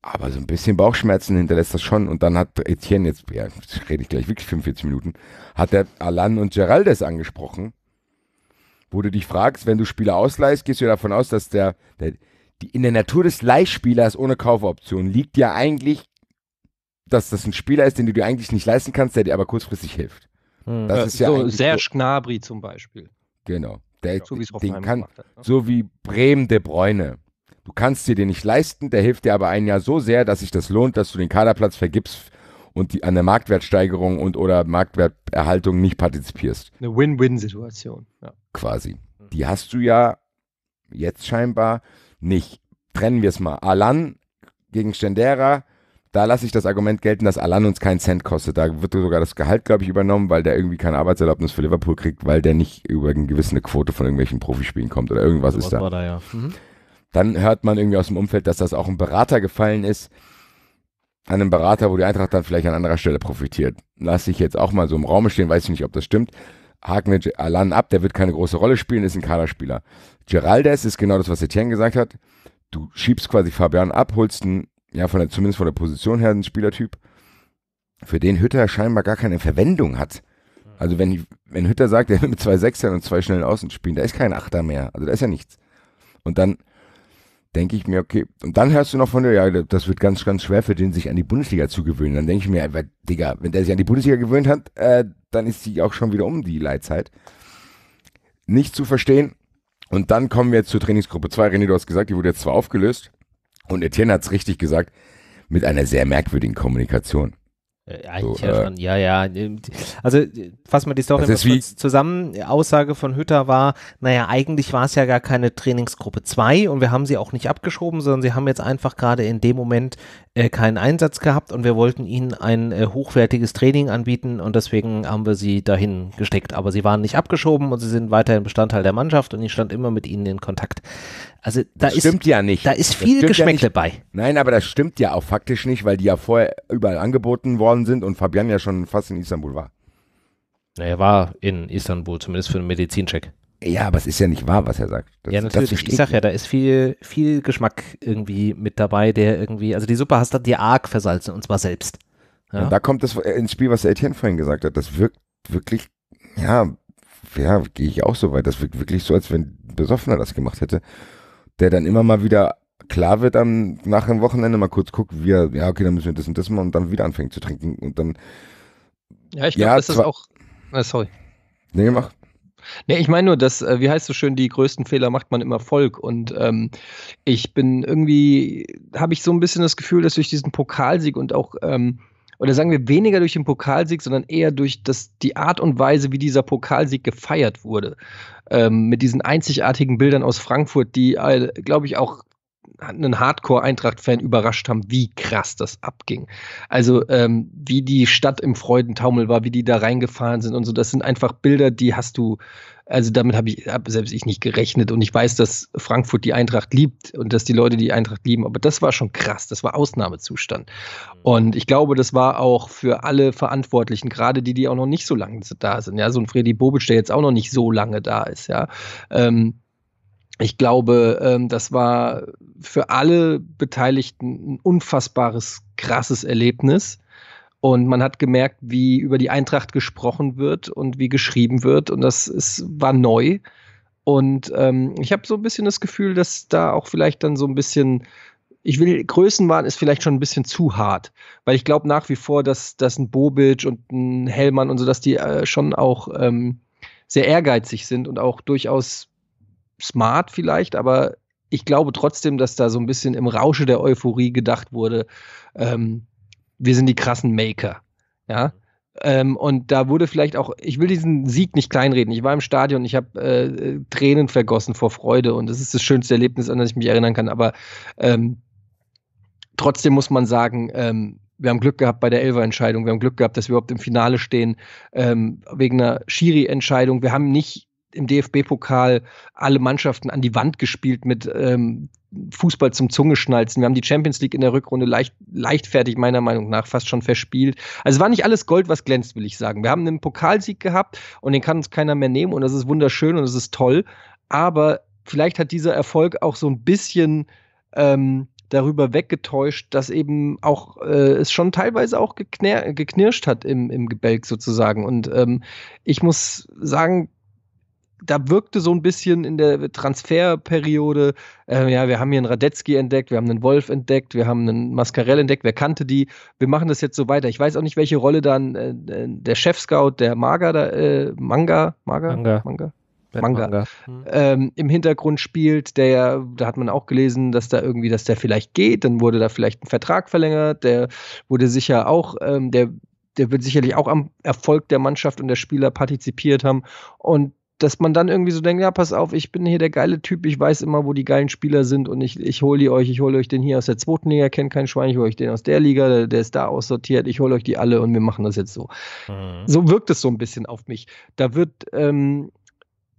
aber so ein bisschen Bauchschmerzen hinterlässt das schon. Und dann hat Etienne, jetzt, ja, rede ich gleich wirklich 45 Minuten, hat er Alan und Geraldes angesprochen, wo du dich fragst, wenn du Spieler ausleihst, gehst du davon aus, dass der, der die, in der Natur des Leihspielers ohne Kaufoption liegt ja eigentlich dass das ein Spieler ist, den du dir eigentlich nicht leisten kannst, der dir aber kurzfristig hilft. Hm. Das ist ja so Serge Gnabry zum Beispiel. Genau. Der, so, den kann, hat, ne? so wie Bremen de Bruyne. Du kannst dir den nicht leisten, der hilft dir aber ein Jahr so sehr, dass sich das lohnt, dass du den Kaderplatz vergibst und die, an der Marktwertsteigerung und oder Marktwerterhaltung nicht partizipierst. Eine Win-Win-Situation. Ja. Quasi. Hm. Die hast du ja jetzt scheinbar nicht. Trennen wir es mal. Alan gegen Stendera da lasse ich das Argument gelten, dass Alan uns keinen Cent kostet. Da wird sogar das Gehalt, glaube ich, übernommen, weil der irgendwie keine Arbeitserlaubnis für Liverpool kriegt, weil der nicht über eine gewisse Quote von irgendwelchen Profispielen kommt oder irgendwas also ist da. da ja. mhm. Dann hört man irgendwie aus dem Umfeld, dass das auch ein Berater gefallen ist. An einem Berater, wo die Eintracht dann vielleicht an anderer Stelle profitiert. Lasse ich jetzt auch mal so im Raum stehen, weiß ich nicht, ob das stimmt. Haken wir Alan ab, der wird keine große Rolle spielen, ist ein Kaderspieler. Geraldes ist genau das, was Etienne gesagt hat. Du schiebst quasi Fabian ab, holst einen ja, von der, zumindest von der Position her ein Spielertyp, für den Hütter scheinbar gar keine Verwendung hat. Also wenn, wenn Hütter sagt, er will mit zwei Sechsern und zwei schnellen Außen spielen, da ist kein Achter mehr. Also da ist ja nichts. Und dann denke ich mir, okay, und dann hörst du noch von der, ja, das wird ganz, ganz schwer für den, sich an die Bundesliga zu gewöhnen. Dann denke ich mir, weil, Digga, wenn der sich an die Bundesliga gewöhnt hat, äh, dann ist sie auch schon wieder um die Leitzeit. Nicht zu verstehen. Und dann kommen wir jetzt zur Trainingsgruppe 2. René, du hast gesagt, die wurde jetzt zwar aufgelöst, und Etienne hat es richtig gesagt, mit einer sehr merkwürdigen Kommunikation. Äh, so, ja, äh, schon. ja, ja. Also fassen wir die Story mal kurz zusammen. Die Aussage von Hütter war, naja, eigentlich war es ja gar keine Trainingsgruppe 2 und wir haben sie auch nicht abgeschoben, sondern sie haben jetzt einfach gerade in dem Moment äh, keinen Einsatz gehabt und wir wollten ihnen ein äh, hochwertiges Training anbieten und deswegen haben wir sie dahin gesteckt. Aber sie waren nicht abgeschoben und sie sind weiterhin Bestandteil der Mannschaft und ich stand immer mit ihnen in Kontakt. Also da das ist stimmt ja nicht. Da ist viel Geschmäckle ja bei. Nein, aber das stimmt ja auch faktisch nicht, weil die ja vorher überall angeboten worden sind und Fabian ja schon fast in Istanbul war. Er war in Istanbul, zumindest für den Medizincheck. Ja, aber es ist ja nicht wahr, was er sagt. Das, ja, natürlich. ich sag ja, da ist viel, viel Geschmack irgendwie mit dabei, der irgendwie, also die Suppe hast du dir arg versalzen, und zwar selbst. Ja? Und da kommt das äh, ins Spiel, was Etienne vorhin gesagt hat. Das wirkt wirklich, ja, ja, gehe ich auch so weit. Das wirkt wirklich so, als wenn ein Besoffener das gemacht hätte, der dann immer mal wieder klar wird am, nach dem Wochenende mal kurz guckt, wie er, ja, okay, dann müssen wir das und das machen und dann wieder anfängt zu trinken und dann. Ja, ich glaube, ja, das ist auch. Äh, sorry. Nee, mach, Nee, ich meine nur, dass, äh, wie heißt so schön, die größten Fehler macht man im Erfolg. Und ähm, ich bin irgendwie, habe ich so ein bisschen das Gefühl, dass durch diesen Pokalsieg und auch, ähm, oder sagen wir weniger durch den Pokalsieg, sondern eher durch das, die Art und Weise, wie dieser Pokalsieg gefeiert wurde. Ähm, mit diesen einzigartigen Bildern aus Frankfurt, die, äh, glaube ich, auch einen Hardcore-Eintracht-Fan überrascht haben, wie krass das abging. Also ähm, wie die Stadt im Freudentaumel war, wie die da reingefahren sind und so. Das sind einfach Bilder, die hast du, also damit habe ich hab selbst ich nicht gerechnet. Und ich weiß, dass Frankfurt die Eintracht liebt und dass die Leute die Eintracht lieben. Aber das war schon krass. Das war Ausnahmezustand. Und ich glaube, das war auch für alle Verantwortlichen, gerade die, die auch noch nicht so lange da sind. Ja, so ein Freddy Bobic, der jetzt auch noch nicht so lange da ist. Ja, ähm, ich glaube, ähm, das war für alle Beteiligten ein unfassbares, krasses Erlebnis. Und man hat gemerkt, wie über die Eintracht gesprochen wird und wie geschrieben wird. Und das ist, war neu. Und ähm, ich habe so ein bisschen das Gefühl, dass da auch vielleicht dann so ein bisschen, ich will, Größenwahn ist vielleicht schon ein bisschen zu hart. Weil ich glaube nach wie vor, dass, dass ein Bobic und ein Hellmann und so, dass die äh, schon auch ähm, sehr ehrgeizig sind und auch durchaus smart vielleicht, aber ich glaube trotzdem, dass da so ein bisschen im Rausche der Euphorie gedacht wurde, ähm, wir sind die krassen Maker. Ja. Mhm. Ähm, und da wurde vielleicht auch, ich will diesen Sieg nicht kleinreden. Ich war im Stadion, ich habe äh, Tränen vergossen vor Freude und das ist das schönste Erlebnis, an das ich mich erinnern kann. Aber ähm, trotzdem muss man sagen, ähm, wir haben Glück gehabt bei der elva entscheidung wir haben Glück gehabt, dass wir überhaupt im Finale stehen, ähm, wegen einer Schiri-Entscheidung. Wir haben nicht im DFB-Pokal alle Mannschaften an die Wand gespielt mit ähm, Fußball zum Zungeschnalzen. Wir haben die Champions League in der Rückrunde leicht, leichtfertig, meiner Meinung nach, fast schon verspielt. Also war nicht alles Gold, was glänzt, will ich sagen. Wir haben einen Pokalsieg gehabt und den kann uns keiner mehr nehmen und das ist wunderschön und das ist toll. Aber vielleicht hat dieser Erfolg auch so ein bisschen. Ähm, darüber weggetäuscht, dass eben auch äh, es schon teilweise auch geknirscht hat im, im Gebälk sozusagen. Und ähm, ich muss sagen, da wirkte so ein bisschen in der Transferperiode, äh, ja, wir haben hier einen Radetzky entdeckt, wir haben einen Wolf entdeckt, wir haben einen Mascarell entdeckt, wer kannte die? Wir machen das jetzt so weiter. Ich weiß auch nicht, welche Rolle dann äh, der Chef-Scout, der Maga, äh, Manga, Maga, Manga, Manga. Manga, Manga. Hm. Ähm, im Hintergrund spielt, der ja, da hat man auch gelesen, dass da irgendwie, dass der vielleicht geht, dann wurde da vielleicht ein Vertrag verlängert, der wurde sicher auch, ähm, der der wird sicherlich auch am Erfolg der Mannschaft und der Spieler partizipiert haben. Und dass man dann irgendwie so denkt, ja, pass auf, ich bin hier der geile Typ, ich weiß immer, wo die geilen Spieler sind und ich, ich hole die euch, ich hole euch den hier aus der zweiten Liga, kennt kein Schwein, ich hole euch den aus der Liga, der, der ist da aussortiert, ich hole euch die alle und wir machen das jetzt so. Mhm. So wirkt es so ein bisschen auf mich. Da wird, ähm,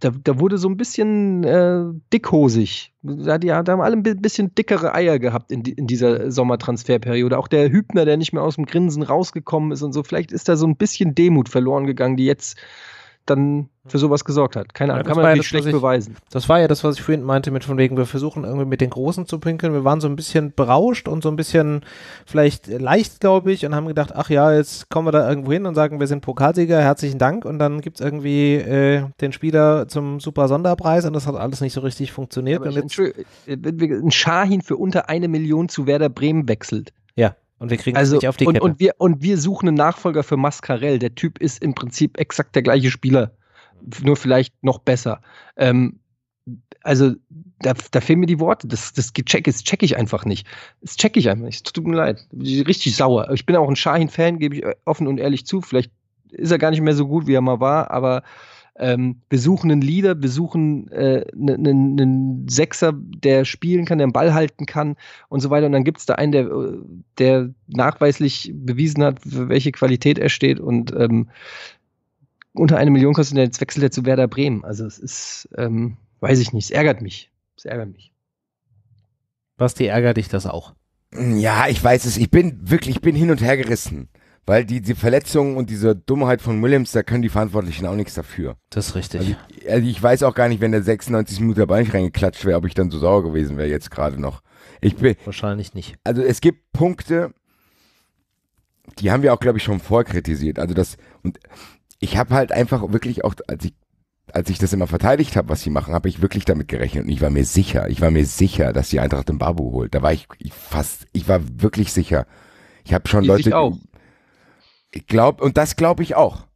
da, da wurde so ein bisschen äh, dickhosig. Da, die, da haben alle ein bisschen dickere Eier gehabt in, in dieser Sommertransferperiode. Auch der Hübner, der nicht mehr aus dem Grinsen rausgekommen ist und so, vielleicht ist da so ein bisschen Demut verloren gegangen, die jetzt dann mhm. für sowas gesorgt hat. Keine Ahnung, ja, kann man natürlich das, schlecht ich, beweisen. Das war ja das, was ich vorhin meinte, mit von wegen, wir versuchen irgendwie mit den Großen zu pinkeln. Wir waren so ein bisschen berauscht und so ein bisschen vielleicht leicht, glaube ich, und haben gedacht, ach ja, jetzt kommen wir da irgendwo hin und sagen, wir sind Pokalsieger, herzlichen Dank. Und dann gibt es irgendwie äh, den Spieler zum super Sonderpreis und das hat alles nicht so richtig funktioniert. Aber und jetzt, äh, ein Schahin für unter eine Million zu Werder Bremen wechselt. Ja. Und wir kriegen also, es nicht auf die und, Kette. Und wir, und wir suchen einen Nachfolger für Mascarell. Der Typ ist im Prinzip exakt der gleiche Spieler. Nur vielleicht noch besser. Ähm, also, da, da, fehlen mir die Worte. Das, das check, das check ich einfach nicht. Das check ich einfach nicht. tut mir leid. Richtig sauer. Ich bin auch ein Shahin-Fan, gebe ich offen und ehrlich zu. Vielleicht ist er gar nicht mehr so gut, wie er mal war, aber ähm, suchen einen Leader, besuchen äh, einen, ne, einen Sechser, der spielen kann, der den Ball halten kann und so weiter. Und dann gibt es da einen, der, äh, der nachweislich bewiesen hat, für welche Qualität er steht und ähm, unter eine Million kostet, jetzt wechselt er zu Werder Bremen. Also es ist, ähm, weiß ich nicht, es ärgert mich. Es ärgert mich. Basti, ärgert dich das auch? Ja, ich weiß es. Ich bin wirklich, ich bin hin und her gerissen. Weil die, die Verletzungen und diese Dummheit von Williams, da können die Verantwortlichen auch nichts dafür. Das ist richtig. Also ich, also ich weiß auch gar nicht, wenn der 96 Minuten der Ball nicht reingeklatscht wäre, ob ich dann so sauer gewesen wäre jetzt gerade noch. Ich bin, Wahrscheinlich nicht. Also es gibt Punkte, die haben wir auch, glaube ich, schon vorkritisiert. Also das, und ich habe halt einfach wirklich auch, als ich, als ich das immer verteidigt habe, was sie machen, habe ich wirklich damit gerechnet und ich war mir sicher, ich war mir sicher, dass die Eintracht den Babu holt. Da war ich, ich fast, ich war wirklich sicher. Ich habe schon ich Leute, ich glaube, und das glaube ich auch.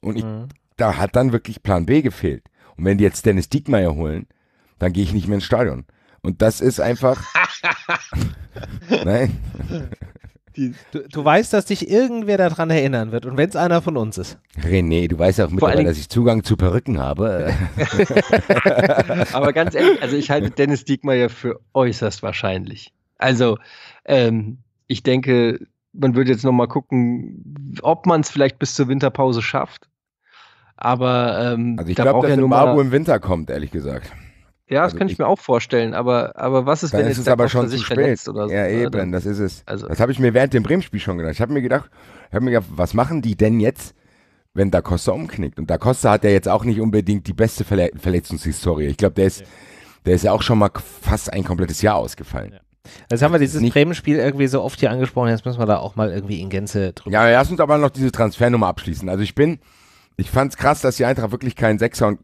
Und ich, mhm. da hat dann wirklich Plan B gefehlt. Und wenn die jetzt Dennis Diekmeyer holen, dann gehe ich nicht mehr ins Stadion. Und das ist einfach. Nein. du, du, weißt, dass dich irgendwer daran erinnern wird. Und wenn es einer von uns ist. René, du weißt auch mittlerweile, dass ich Zugang zu Perücken habe. Aber ganz ehrlich, also ich halte Dennis Diekmeyer für äußerst wahrscheinlich. Also, ähm, ich denke, man würde jetzt noch mal gucken, ob man es vielleicht bis zur Winterpause schafft. Aber ähm, also ich da glaube, dass ja Mbabu im Winter kommt, ehrlich gesagt. Ja, das also kann ich, ich, mir auch vorstellen. Aber, aber was ist, wenn jetzt ist aber schon sich verletzt oder so? Ja, ne? eben, dann, das ist es. Also. Das habe ich mir während dem Bremen-Spiel schon gedacht. Ich habe mir gedacht, hab mir gedacht, was machen die denn jetzt, wenn Da Costa umknickt? Und Da Costa hat ja jetzt auch nicht unbedingt die beste Verletzungshistorie. Ich glaube, der ist, der ist ja auch schon mal fast ein komplettes Jahr ausgefallen. Ja. Jetzt haben wir dieses Bremen-Spiel irgendwie so oft hier angesprochen, jetzt müssen wir da auch mal irgendwie in Gänze drüber. Ja, lass uns aber noch diese Transfernummer abschließen. Also ich bin, ich fand es krass, dass die Eintracht wirklich keinen Sechser und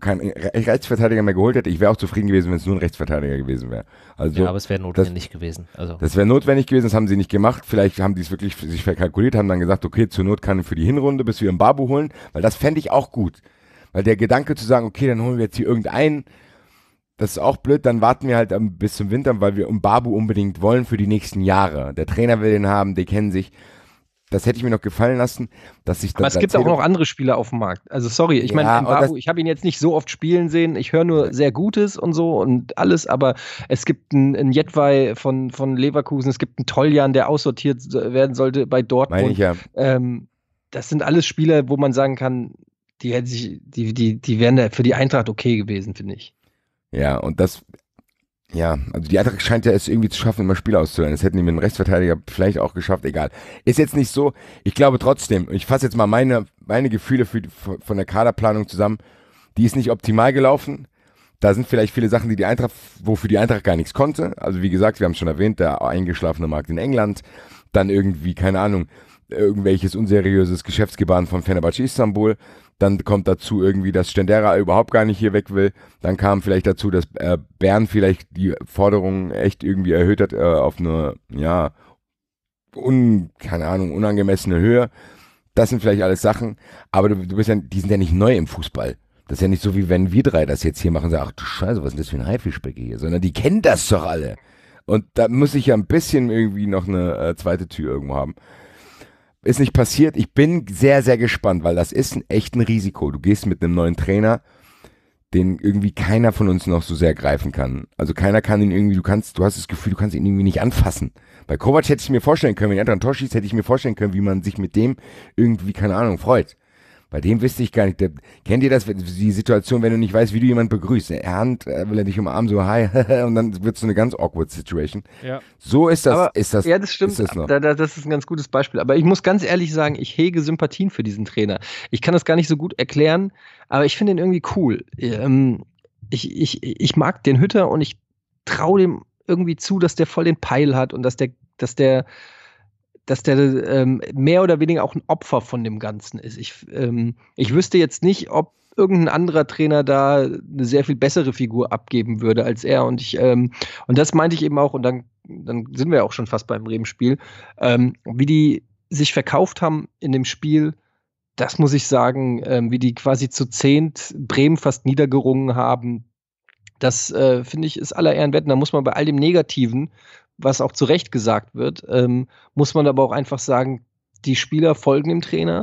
keinen Rechtsverteidiger mehr geholt hätte. Ich wäre auch zufrieden gewesen, wenn es nur ein Rechtsverteidiger gewesen wäre. Also, ja, aber es wäre notwendig das, gewesen. Also. Das wäre notwendig gewesen, das haben sie nicht gemacht. Vielleicht haben die es wirklich sich verkalkuliert, haben dann gesagt, okay, zur Not kann ich für die Hinrunde bis wir im Babu holen, weil das fände ich auch gut. Weil der Gedanke zu sagen, okay, dann holen wir jetzt hier irgendeinen, das ist auch blöd, dann warten wir halt ähm, bis zum Winter, weil wir Babu unbedingt wollen für die nächsten Jahre. Der Trainer will den haben, die kennen sich. Das hätte ich mir noch gefallen lassen, dass ich Aber es gibt auch noch andere Spieler auf dem Markt. Also sorry, ich ja, meine, ich habe ihn jetzt nicht so oft spielen sehen. Ich höre nur sehr Gutes und so und alles, aber es gibt einen, Jetwei von, von Leverkusen, es gibt einen Toljan, der aussortiert werden sollte bei Dortmund. Meine ich ja. Ähm, das sind alles Spieler, wo man sagen kann, die hätte sich, die, die, die wären für die Eintracht okay gewesen, finde ich. Ja, und das, ja, also die Eintracht scheint ja es irgendwie zu schaffen, immer Spiele auszuhören. Das hätten die mit einem Rechtsverteidiger vielleicht auch geschafft, egal. Ist jetzt nicht so, ich glaube trotzdem, ich fasse jetzt mal meine, meine Gefühle für, von der Kaderplanung zusammen, die ist nicht optimal gelaufen. Da sind vielleicht viele Sachen, die die Eintracht, wofür die Eintracht gar nichts konnte. Also wie gesagt, wir haben es schon erwähnt, der eingeschlafene Markt in England, dann irgendwie, keine Ahnung, irgendwelches unseriöses Geschäftsgebaren von Fenerbahce Istanbul, dann kommt dazu irgendwie, dass Stendera überhaupt gar nicht hier weg will. Dann kam vielleicht dazu, dass äh, Bern vielleicht die Forderungen echt irgendwie erhöht hat äh, auf eine, ja, un, keine Ahnung, unangemessene Höhe. Das sind vielleicht alles Sachen, aber du, du bist ja, die sind ja nicht neu im Fußball. Das ist ja nicht so, wie wenn wir drei das jetzt hier machen, und sagen, ach du Scheiße, was ist denn das für ein Haifischbecken hier, sondern die kennen das doch alle. Und da muss ich ja ein bisschen irgendwie noch eine äh, zweite Tür irgendwo haben. Ist nicht passiert. Ich bin sehr, sehr gespannt, weil das ist ein echt ein Risiko. Du gehst mit einem neuen Trainer, den irgendwie keiner von uns noch so sehr greifen kann. Also keiner kann ihn irgendwie, du kannst, du hast das Gefühl, du kannst ihn irgendwie nicht anfassen. Bei Kovac hätte ich mir vorstellen können, wenn er ein Tor schießt, hätte ich mir vorstellen können, wie man sich mit dem irgendwie, keine Ahnung, freut. Bei dem wüsste ich gar nicht. Der, kennt ihr das, die Situation, wenn du nicht weißt, wie du jemanden begrüßt? Er Hand, äh, will er dich umarmen, so hi, und dann wird es so eine ganz awkward Situation. Ja. So ist das, aber, ist das. Ja, das stimmt. Ist das, Da, da, das ist ein ganz gutes Beispiel. Aber ich muss ganz ehrlich sagen, ich hege Sympathien für diesen Trainer. Ich kann das gar nicht so gut erklären, aber ich finde ihn irgendwie cool. Ähm, ich, ich, ich mag den Hütter und ich traue dem irgendwie zu, dass der voll den Peil hat und dass der, dass der dass der ähm, mehr oder weniger auch ein Opfer von dem Ganzen ist. Ich, ähm, ich wüsste jetzt nicht, ob irgendein anderer Trainer da eine sehr viel bessere Figur abgeben würde als er. Und ich, ähm, und das meinte ich eben auch, und dann, dann sind wir ja auch schon fast beim Bremen-Spiel, ähm, wie die sich verkauft haben in dem Spiel, das muss ich sagen, ähm, wie die quasi zu zehnt Bremen fast niedergerungen haben, das äh, finde ich ist aller Ehren wert. Da muss man bei all dem Negativen, was auch zu Recht gesagt wird, ähm, muss man aber auch einfach sagen, die Spieler folgen dem Trainer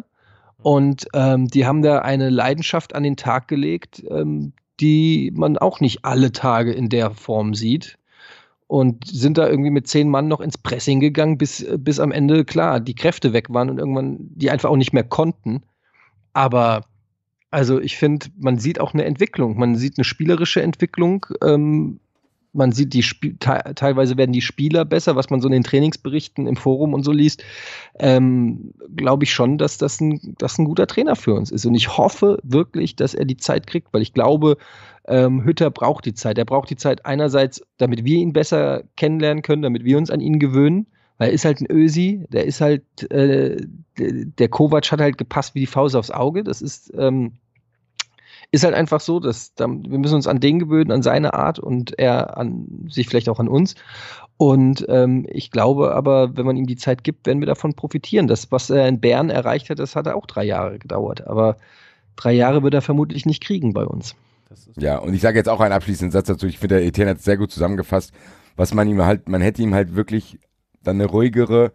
mhm. und ähm, die haben da eine Leidenschaft an den Tag gelegt, ähm, die man auch nicht alle Tage in der Form sieht. Und sind da irgendwie mit zehn Mann noch ins Pressing gegangen, bis, äh, bis am Ende, klar, die Kräfte weg waren und irgendwann die einfach auch nicht mehr konnten. Aber also ich finde, man sieht auch eine Entwicklung. Man sieht eine spielerische Entwicklung ähm, man sieht, die Sp te teilweise werden die Spieler besser, was man so in den Trainingsberichten im Forum und so liest, ähm, glaube ich schon, dass das, ein, dass ein guter Trainer für uns ist. Und ich hoffe wirklich, dass er die Zeit kriegt, weil ich glaube, ähm, Hütter braucht die Zeit. Er braucht die Zeit einerseits, damit wir ihn besser kennenlernen können, damit wir uns an ihn gewöhnen, weil er ist halt ein Ösi, der ist halt, äh, der Kovac hat halt gepasst wie die Faust aufs Auge. Das ist. Ähm, ist halt einfach so, dass dann, wir müssen uns an den gewöhnen, an seine Art und er an sich vielleicht auch an uns. Und ähm, ich glaube aber, wenn man ihm die Zeit gibt, werden wir davon profitieren. Das, was er in Bern erreicht hat, das hat auch drei Jahre gedauert. Aber drei Jahre wird er vermutlich nicht kriegen bei uns. Ja, und ich sage jetzt auch einen abschließenden Satz dazu. Ich finde, der Etienne hat es sehr gut zusammengefasst, was man ihm halt, man hätte ihm halt wirklich dann eine ruhigere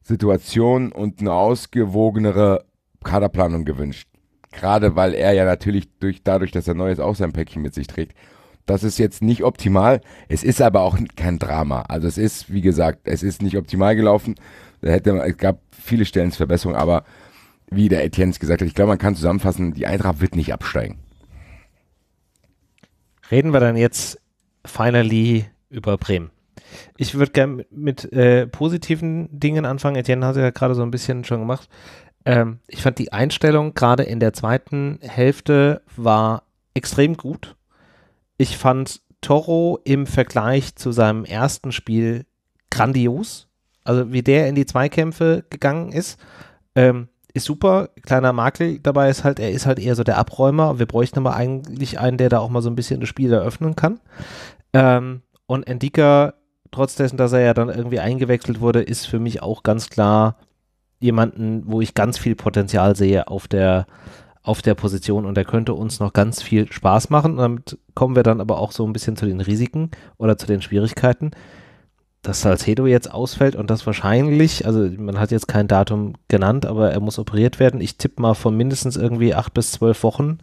Situation und eine ausgewogenere Kaderplanung gewünscht gerade weil er ja natürlich durch, dadurch, dass er neu ist, auch sein Päckchen mit sich trägt. Das ist jetzt nicht optimal. Es ist aber auch kein Drama. Also es ist, wie gesagt, es ist nicht optimal gelaufen. Da hätte, es gab viele Stellen zur Verbesserung, aber wie der Etienne es gesagt hat, ich glaube, man kann zusammenfassen, die Eintracht wird nicht absteigen. Reden wir dann jetzt finally über Bremen. Ich würde gerne mit, mit äh, positiven Dingen anfangen. Etienne hat es ja gerade so ein bisschen schon gemacht. Ähm, ich fand die Einstellung gerade in der zweiten Hälfte war extrem gut. Ich fand Toro im Vergleich zu seinem ersten Spiel grandios. Also wie der in die Zweikämpfe gegangen ist, ähm, ist super. Kleiner Makel dabei ist halt, er ist halt eher so der Abräumer. Wir bräuchten aber eigentlich einen, der da auch mal so ein bisschen das Spiel eröffnen kann. Ähm, und Endika, trotz dessen, dass er ja dann irgendwie eingewechselt wurde, ist für mich auch ganz klar jemanden, wo ich ganz viel Potenzial sehe auf der, auf der Position und der könnte uns noch ganz viel Spaß machen. Und damit kommen wir dann aber auch so ein bisschen zu den Risiken oder zu den Schwierigkeiten. Dass Salcedo jetzt ausfällt und das wahrscheinlich, also man hat jetzt kein Datum genannt, aber er muss operiert werden. Ich tippe mal von mindestens irgendwie acht bis zwölf Wochen.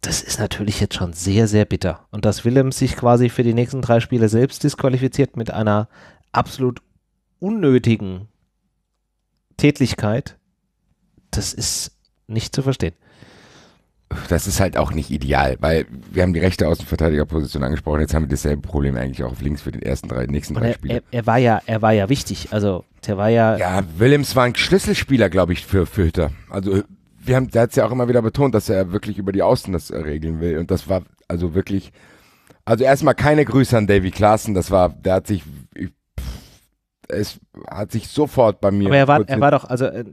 Das ist natürlich jetzt schon sehr, sehr bitter. Und dass Willems sich quasi für die nächsten drei Spiele selbst disqualifiziert mit einer absolut unnötigen Tätigkeit, das ist nicht zu verstehen. Das ist halt auch nicht ideal, weil wir haben die rechte Außenverteidigerposition angesprochen. Jetzt haben wir dasselbe Problem eigentlich auch auf links für den ersten drei, nächsten drei er, Spiele. Er, er, war ja, er war ja wichtig. Also der war ja. Ja, Willems war ein Schlüsselspieler, glaube ich, für, für Hütter. Also wir haben, der hat es ja auch immer wieder betont, dass er wirklich über die Außen das äh, regeln will. Und das war also wirklich. Also erstmal keine Grüße an Davy Klaassen. Das war, der hat sich ich es hat sich sofort bei mir. Aber er war, er war doch, also äh,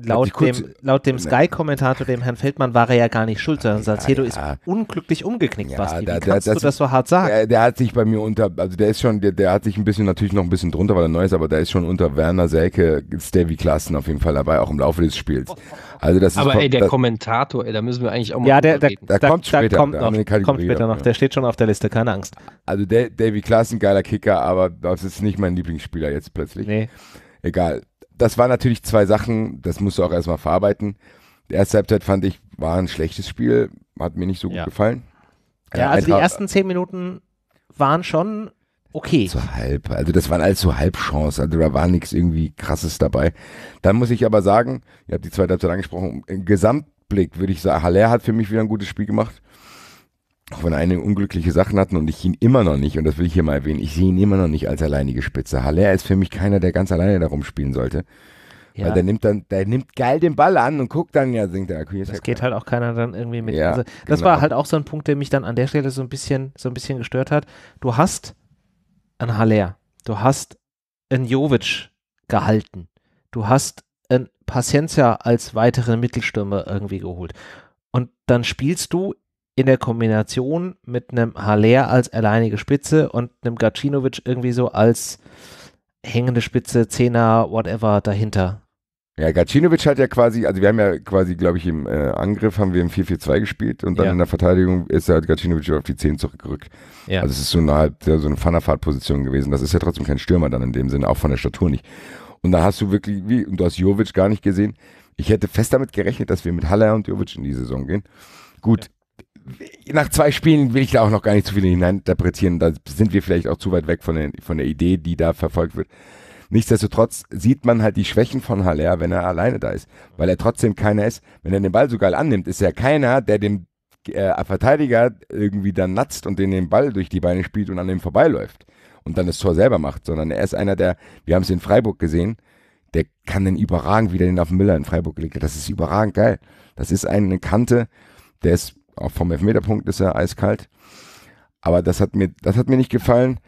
laut dem, laut dem Sky-Kommentator, dem Herrn Feldmann, war er ja gar nicht schuld, sondern Salcedo ja, ist unglücklich umgeknickt, ja, Basti. Wie da, kannst da, du das so hart sagen? Der, der, hat sich bei mir unter, also der ist schon, der, der hat sich ein bisschen, natürlich noch ein bisschen drunter, weil er neu ist, aber der ist schon unter Werner Selke, Stevie Klassen auf jeden Fall dabei, auch im Laufe des Spiels. Also das aber ey, der das, Kommentator, ey, da müssen wir eigentlich auch mal ja, der, der, reden. Da, da kommt später, da noch, kommt später noch, der steht schon auf der Liste, keine Angst. Also Davy Klassen, geiler Kicker, aber das ist nicht mein Lieblingsspieler jetzt plötzlich. Nee. Egal das waren natürlich zwei Sachen, das musst du auch erstmal verarbeiten. Die erste Halbzeit fand ich, war ein schlechtes Spiel, hat mir nicht so ja. gut gefallen. Ja, also Eintracht, die ersten zehn Minuten waren schon okay. Zu halb, also das waren alles so Halbchance, also da war nichts irgendwie krasses dabei. Dann muss ich aber sagen, ihr habt die zweite Halbzeit angesprochen, im Gesamtblick würde ich sagen, Haller hat für mich wieder ein gutes Spiel gemacht auch wenn er einige unglückliche Sachen hatten und ich ihn immer noch nicht, und das will ich hier mal erwähnen, ich sehe ihn immer noch nicht als alleinige Spitze. Haller ist für mich keiner, der ganz alleine darum spielen sollte. Ja. Weil der nimmt dann, der nimmt geil den Ball an und guckt dann, ja, singt der Akku. Das geht halt auch keiner dann irgendwie mit. Ja, also, das genau. war halt auch so ein Punkt, der mich dann an der Stelle so ein bisschen, so ein bisschen gestört hat. Du hast einen Haller, du hast einen Jovic gehalten, du hast einen Paciencia als weiteren Mittelstürmer irgendwie geholt. Und dann spielst du in der Kombination mit einem Haller als alleinige Spitze und einem Gacinovic irgendwie so als hängende Spitze, Zehner, whatever dahinter. Ja, Gacinovic hat ja quasi, also wir haben ja quasi, glaube ich, im äh, Angriff haben wir im 4-4-2 gespielt und dann ja. in der Verteidigung ist halt Gacinovic auf die 10 zurückgerückt. Ja. Also es ist so eine, halb, so eine Fanafahrt-Position gewesen. Das ist ja trotzdem kein Stürmer dann in dem Sinne, auch von der Statur nicht. Und da hast du wirklich, wie, und du hast Jovic gar nicht gesehen. Ich hätte fest damit gerechnet, dass wir mit Haller und Jovic in die Saison gehen. Gut, ja nach zwei Spielen will ich da auch noch gar nicht zu viel hineininterpretieren. Da sind wir vielleicht auch zu weit weg von der, von der Idee, die da verfolgt wird. Nichtsdestotrotz sieht man halt die Schwächen von Haller, wenn er alleine da ist, weil er trotzdem keiner ist. Wenn er den Ball so geil annimmt, ist er keiner, der dem äh, Verteidiger irgendwie dann natzt und den den Ball durch die Beine spielt und an dem vorbeiläuft und dann das Tor selber macht, sondern er ist einer, der, wir haben es in Freiburg gesehen, der kann den überragend wieder den auf den Müller in Freiburg legen. Das ist überragend geil. Das ist eine Kante, der ist auch vom Elfmeterpunkt ist er eiskalt. Aber das hat mir, das hat mir nicht gefallen.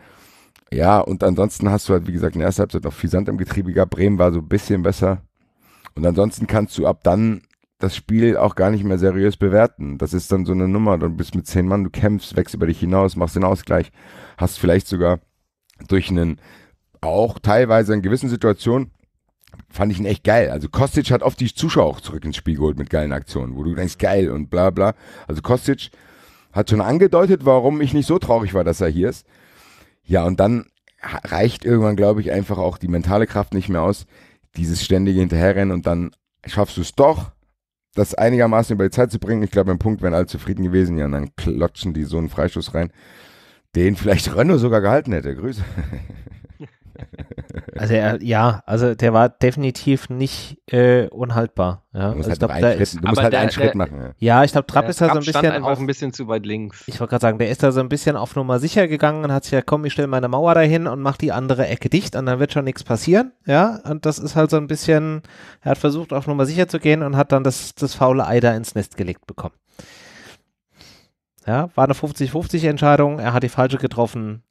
Ja, und ansonsten hast du halt, wie gesagt, in der ersten Halbzeit noch viel Sand im Getriebe gehabt. Bremen war so ein bisschen besser. Und ansonsten kannst du ab dann das Spiel auch gar nicht mehr seriös bewerten. Das ist dann so eine Nummer. Du bist mit zehn Mann, du kämpfst, wächst über dich hinaus, machst den Ausgleich, hast vielleicht sogar durch einen, auch teilweise in gewissen Situationen, fand ich ihn echt geil. Also Kostic hat oft die Zuschauer auch zurück ins Spiel geholt mit geilen Aktionen, wo du denkst, geil und bla bla. Also Kostic hat schon angedeutet, warum ich nicht so traurig war, dass er hier ist. Ja, und dann reicht irgendwann, glaube ich, einfach auch die mentale Kraft nicht mehr aus, dieses ständige Hinterherrennen und dann schaffst du es doch, das einigermaßen über die Zeit zu bringen. Ich glaube, im Punkt wären alle zufrieden gewesen. Ja, und dann klotschen die so einen Freistoß rein, den vielleicht Renault sogar gehalten hätte. Grüße. Also er, ja, also der war definitiv nicht äh, unhaltbar. Ja. Du musst also halt, glaub, einen, Schritt, ist, du musst halt der, einen Schritt machen. Ja, ja ich glaube, Trapp ist da so ein bisschen auch ein bisschen zu weit links. Ich wollte gerade sagen, der ist da so ein bisschen auf Nummer sicher gegangen und hat sich ja, komm, ich stelle meine Mauer dahin und mach die andere Ecke dicht und dann wird schon nichts passieren. Ja, und das ist halt so ein bisschen, er hat versucht, auf Nummer sicher zu gehen und hat dann das, das faule Ei da ins Nest gelegt bekommen. Ja, war eine 50-50 Entscheidung. Er hat die falsche getroffen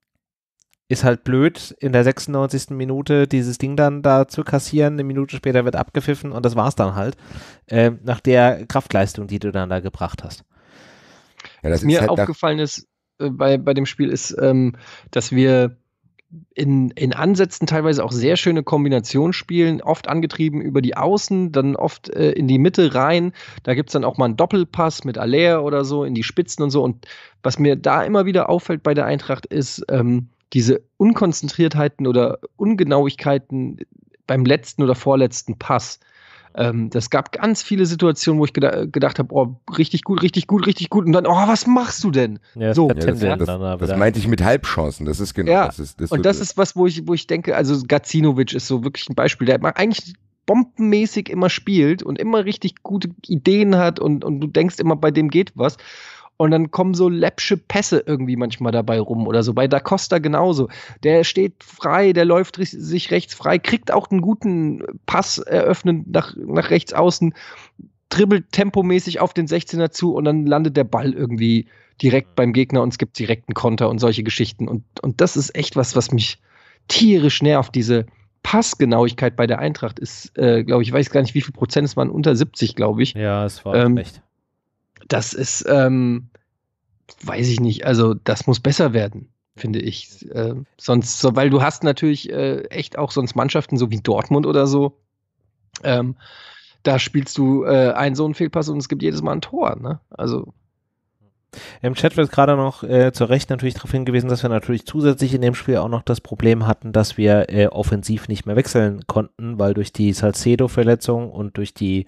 ist halt blöd, in der 96. Minute dieses Ding dann da zu kassieren. Eine Minute später wird abgepfiffen und das war's dann halt. Äh, nach der Kraftleistung, die du dann da gebracht hast. Ja, Was mir halt aufgefallen ist äh, bei, bei dem Spiel ist, ähm, dass wir in, in Ansätzen teilweise auch sehr schöne Kombinationen spielen, oft angetrieben über die Außen, dann oft äh, in die Mitte rein. Da gibt es dann auch mal einen Doppelpass mit Allaire oder so in die Spitzen und so. Und was mir da immer wieder auffällt bei der Eintracht ist, ähm, diese Unkonzentriertheiten oder Ungenauigkeiten beim letzten oder vorletzten Pass. Ähm, das gab ganz viele Situationen, wo ich ged gedacht habe, oh, richtig gut, richtig gut, richtig gut. Und dann, oh, was machst du denn? Ja, so. Ja, das, das, das, meinte ich mit Halbchancen. Das ist genau. Ja, ist, und das ist was, wo ich, wo ich denke, also Gacinovic ist so wirklich ein Beispiel. Der eigentlich bombenmäßig immer spielt und immer richtig gute Ideen hat und, und du denkst immer, bei dem geht was. Und dann kommen so läppsche Pässe irgendwie manchmal dabei rum oder so. Bei Da Costa genauso. Der steht frei, der läuft sich rechts frei, kriegt auch einen guten Pass eröffnet nach, nach rechts außen, dribbelt tempomäßig auf den 16er zu und dann landet der Ball irgendwie direkt beim Gegner und es gibt direkten Konter und solche Geschichten. Und, und das ist echt was, was mich tierisch nervt. Diese Passgenauigkeit bei der Eintracht ist, äh, glaube ich, weiß gar nicht, wie viel Prozent es waren, unter 70, glaube ich. Ja, es war ähm, echt das ist, ähm, weiß ich nicht, also das muss besser werden, finde ich. Äh, sonst, so, weil du hast natürlich äh, echt auch sonst Mannschaften, so wie Dortmund oder so, ähm, da spielst du äh, einen so einen Fehlpass und es gibt jedes Mal ein Tor, ne? Also im Chat wird gerade noch äh, zu Recht natürlich darauf hingewiesen, dass wir natürlich zusätzlich in dem Spiel auch noch das Problem hatten, dass wir äh, offensiv nicht mehr wechseln konnten, weil durch die Salcedo-Verletzung und durch die